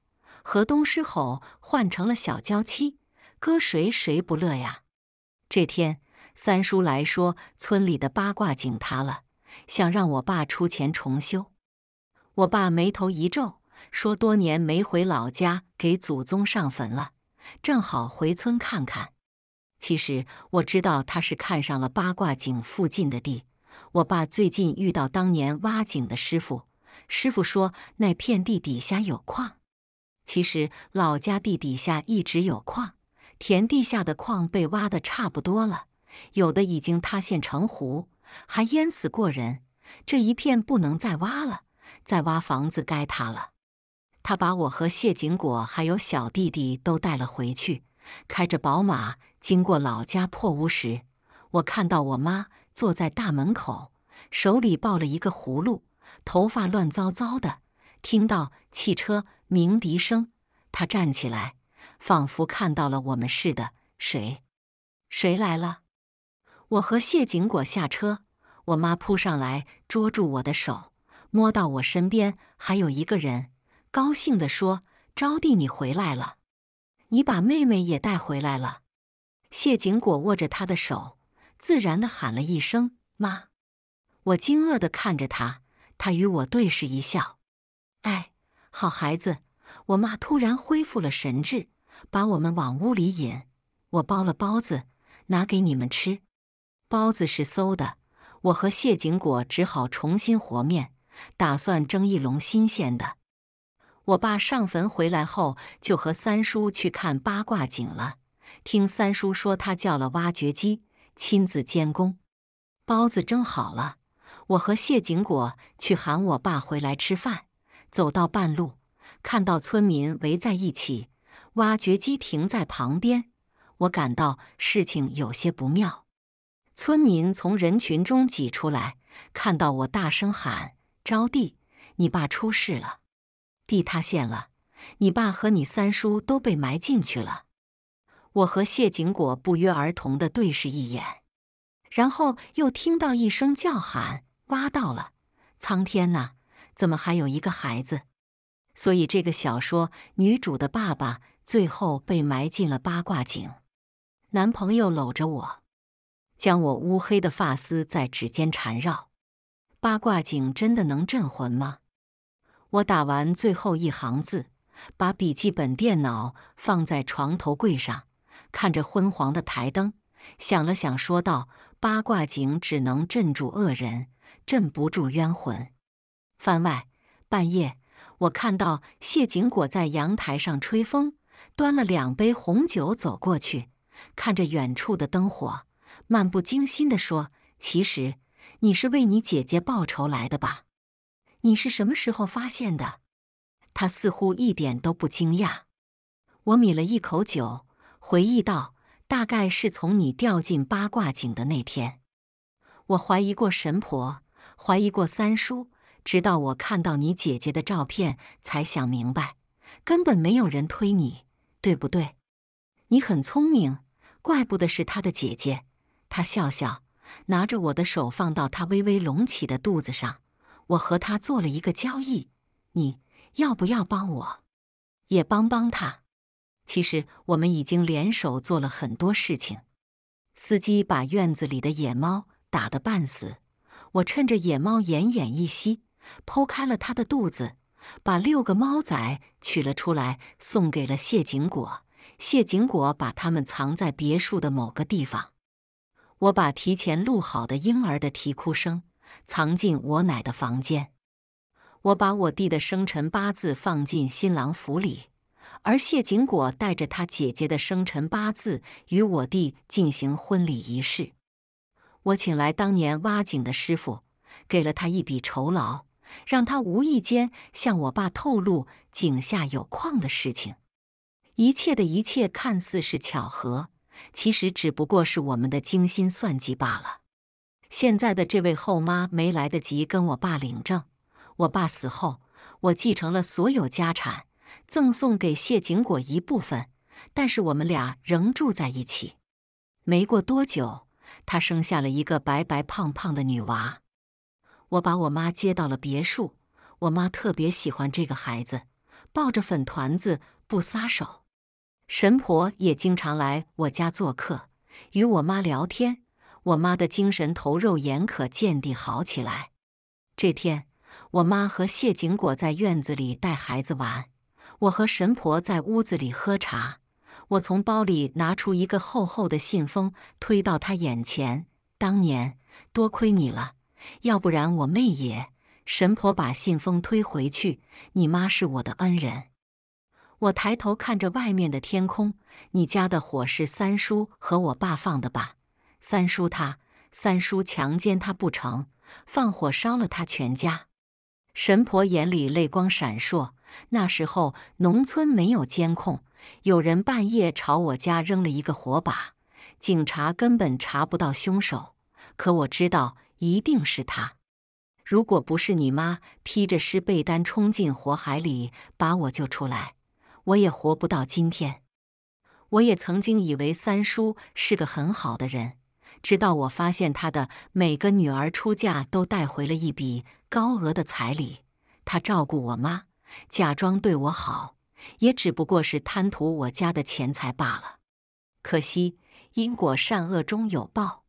河东狮吼换成了小娇妻，搁谁谁不乐呀？这天。三叔来说，村里的八卦井塌了，想让我爸出钱重修。我爸眉头一皱，说：“多年没回老家给祖宗上坟了，正好回村看看。”其实我知道他是看上了八卦井附近的地。我爸最近遇到当年挖井的师傅，师傅说那片地底下有矿。其实老家地底下一直有矿，田地下的矿被挖的差不多了。有的已经塌陷成湖，还淹死过人。这一片不能再挖了，再挖房子该塌了。他把我和谢景果还有小弟弟都带了回去，开着宝马经过老家破屋时，我看到我妈坐在大门口，手里抱了一个葫芦，头发乱糟糟的。听到汽车鸣笛声，她站起来，仿佛看到了我们似的。谁？谁来了？我和谢景果下车，我妈扑上来捉住我的手，摸到我身边还有一个人，高兴地说：“招娣，你回来了，你把妹妹也带回来了。”谢景果握着她的手，自然的喊了一声：“妈！”我惊愕的看着他，他与我对视一笑：“哎，好孩子！”我妈突然恢复了神智，把我们往屋里引。我包了包子，拿给你们吃。包子是馊的，我和谢景果只好重新和面，打算蒸一笼新鲜的。我爸上坟回来后，就和三叔去看八卦井了。听三叔说，他叫了挖掘机，亲自监工。包子蒸好了，我和谢景果去喊我爸回来吃饭。走到半路，看到村民围在一起，挖掘机停在旁边，我感到事情有些不妙。村民从人群中挤出来，看到我，大声喊：“招娣，你爸出事了，地塌陷了，你爸和你三叔都被埋进去了。”我和谢景果不约而同的对视一眼，然后又听到一声叫喊：“挖到了！苍天呐，怎么还有一个孩子？”所以这个小说女主的爸爸最后被埋进了八卦井。男朋友搂着我。将我乌黑的发丝在指尖缠绕，八卦井真的能镇魂吗？我打完最后一行字，把笔记本电脑放在床头柜上，看着昏黄的台灯，想了想，说道：“八卦井只能镇住恶人，镇不住冤魂。”番外半夜，我看到谢景果在阳台上吹风，端了两杯红酒走过去，看着远处的灯火。漫不经心地说：“其实，你是为你姐姐报仇来的吧？你是什么时候发现的？”他似乎一点都不惊讶。我抿了一口酒，回忆道：“大概是从你掉进八卦井的那天，我怀疑过神婆，怀疑过三叔，直到我看到你姐姐的照片，才想明白，根本没有人推你，对不对？你很聪明，怪不得是他的姐姐。”他笑笑，拿着我的手放到他微微隆起的肚子上。我和他做了一个交易，你要不要帮我，也帮帮他？其实我们已经联手做了很多事情。司机把院子里的野猫打得半死，我趁着野猫奄奄一息，剖开了他的肚子，把六个猫崽取了出来，送给了谢景果。谢景果把它们藏在别墅的某个地方。我把提前录好的婴儿的啼哭声藏进我奶的房间，我把我弟的生辰八字放进新郎府里，而谢景果带着他姐姐的生辰八字与我弟进行婚礼仪式。我请来当年挖井的师傅，给了他一笔酬劳，让他无意间向我爸透露井下有矿的事情。一切的一切看似是巧合。其实只不过是我们的精心算计罢了。现在的这位后妈没来得及跟我爸领证，我爸死后，我继承了所有家产，赠送给谢景果一部分，但是我们俩仍住在一起。没过多久，她生下了一个白白胖胖的女娃，我把我妈接到了别墅。我妈特别喜欢这个孩子，抱着粉团子不撒手。神婆也经常来我家做客，与我妈聊天。我妈的精神头肉眼可见地好起来。这天，我妈和谢景果在院子里带孩子玩，我和神婆在屋子里喝茶。我从包里拿出一个厚厚的信封，推到她眼前：“当年多亏你了，要不然我妹也……”神婆把信封推回去：“你妈是我的恩人。”我抬头看着外面的天空，你家的火是三叔和我爸放的吧？三叔他，三叔强奸他不成，放火烧了他全家。神婆眼里泪光闪烁。那时候农村没有监控，有人半夜朝我家扔了一个火把，警察根本查不到凶手。可我知道一定是他。如果不是你妈披着湿被单冲进火海里把我救出来。我也活不到今天。我也曾经以为三叔是个很好的人，直到我发现他的每个女儿出嫁都带回了一笔高额的彩礼。他照顾我妈，假装对我好，也只不过是贪图我家的钱财罢了。可惜，因果善恶终有报。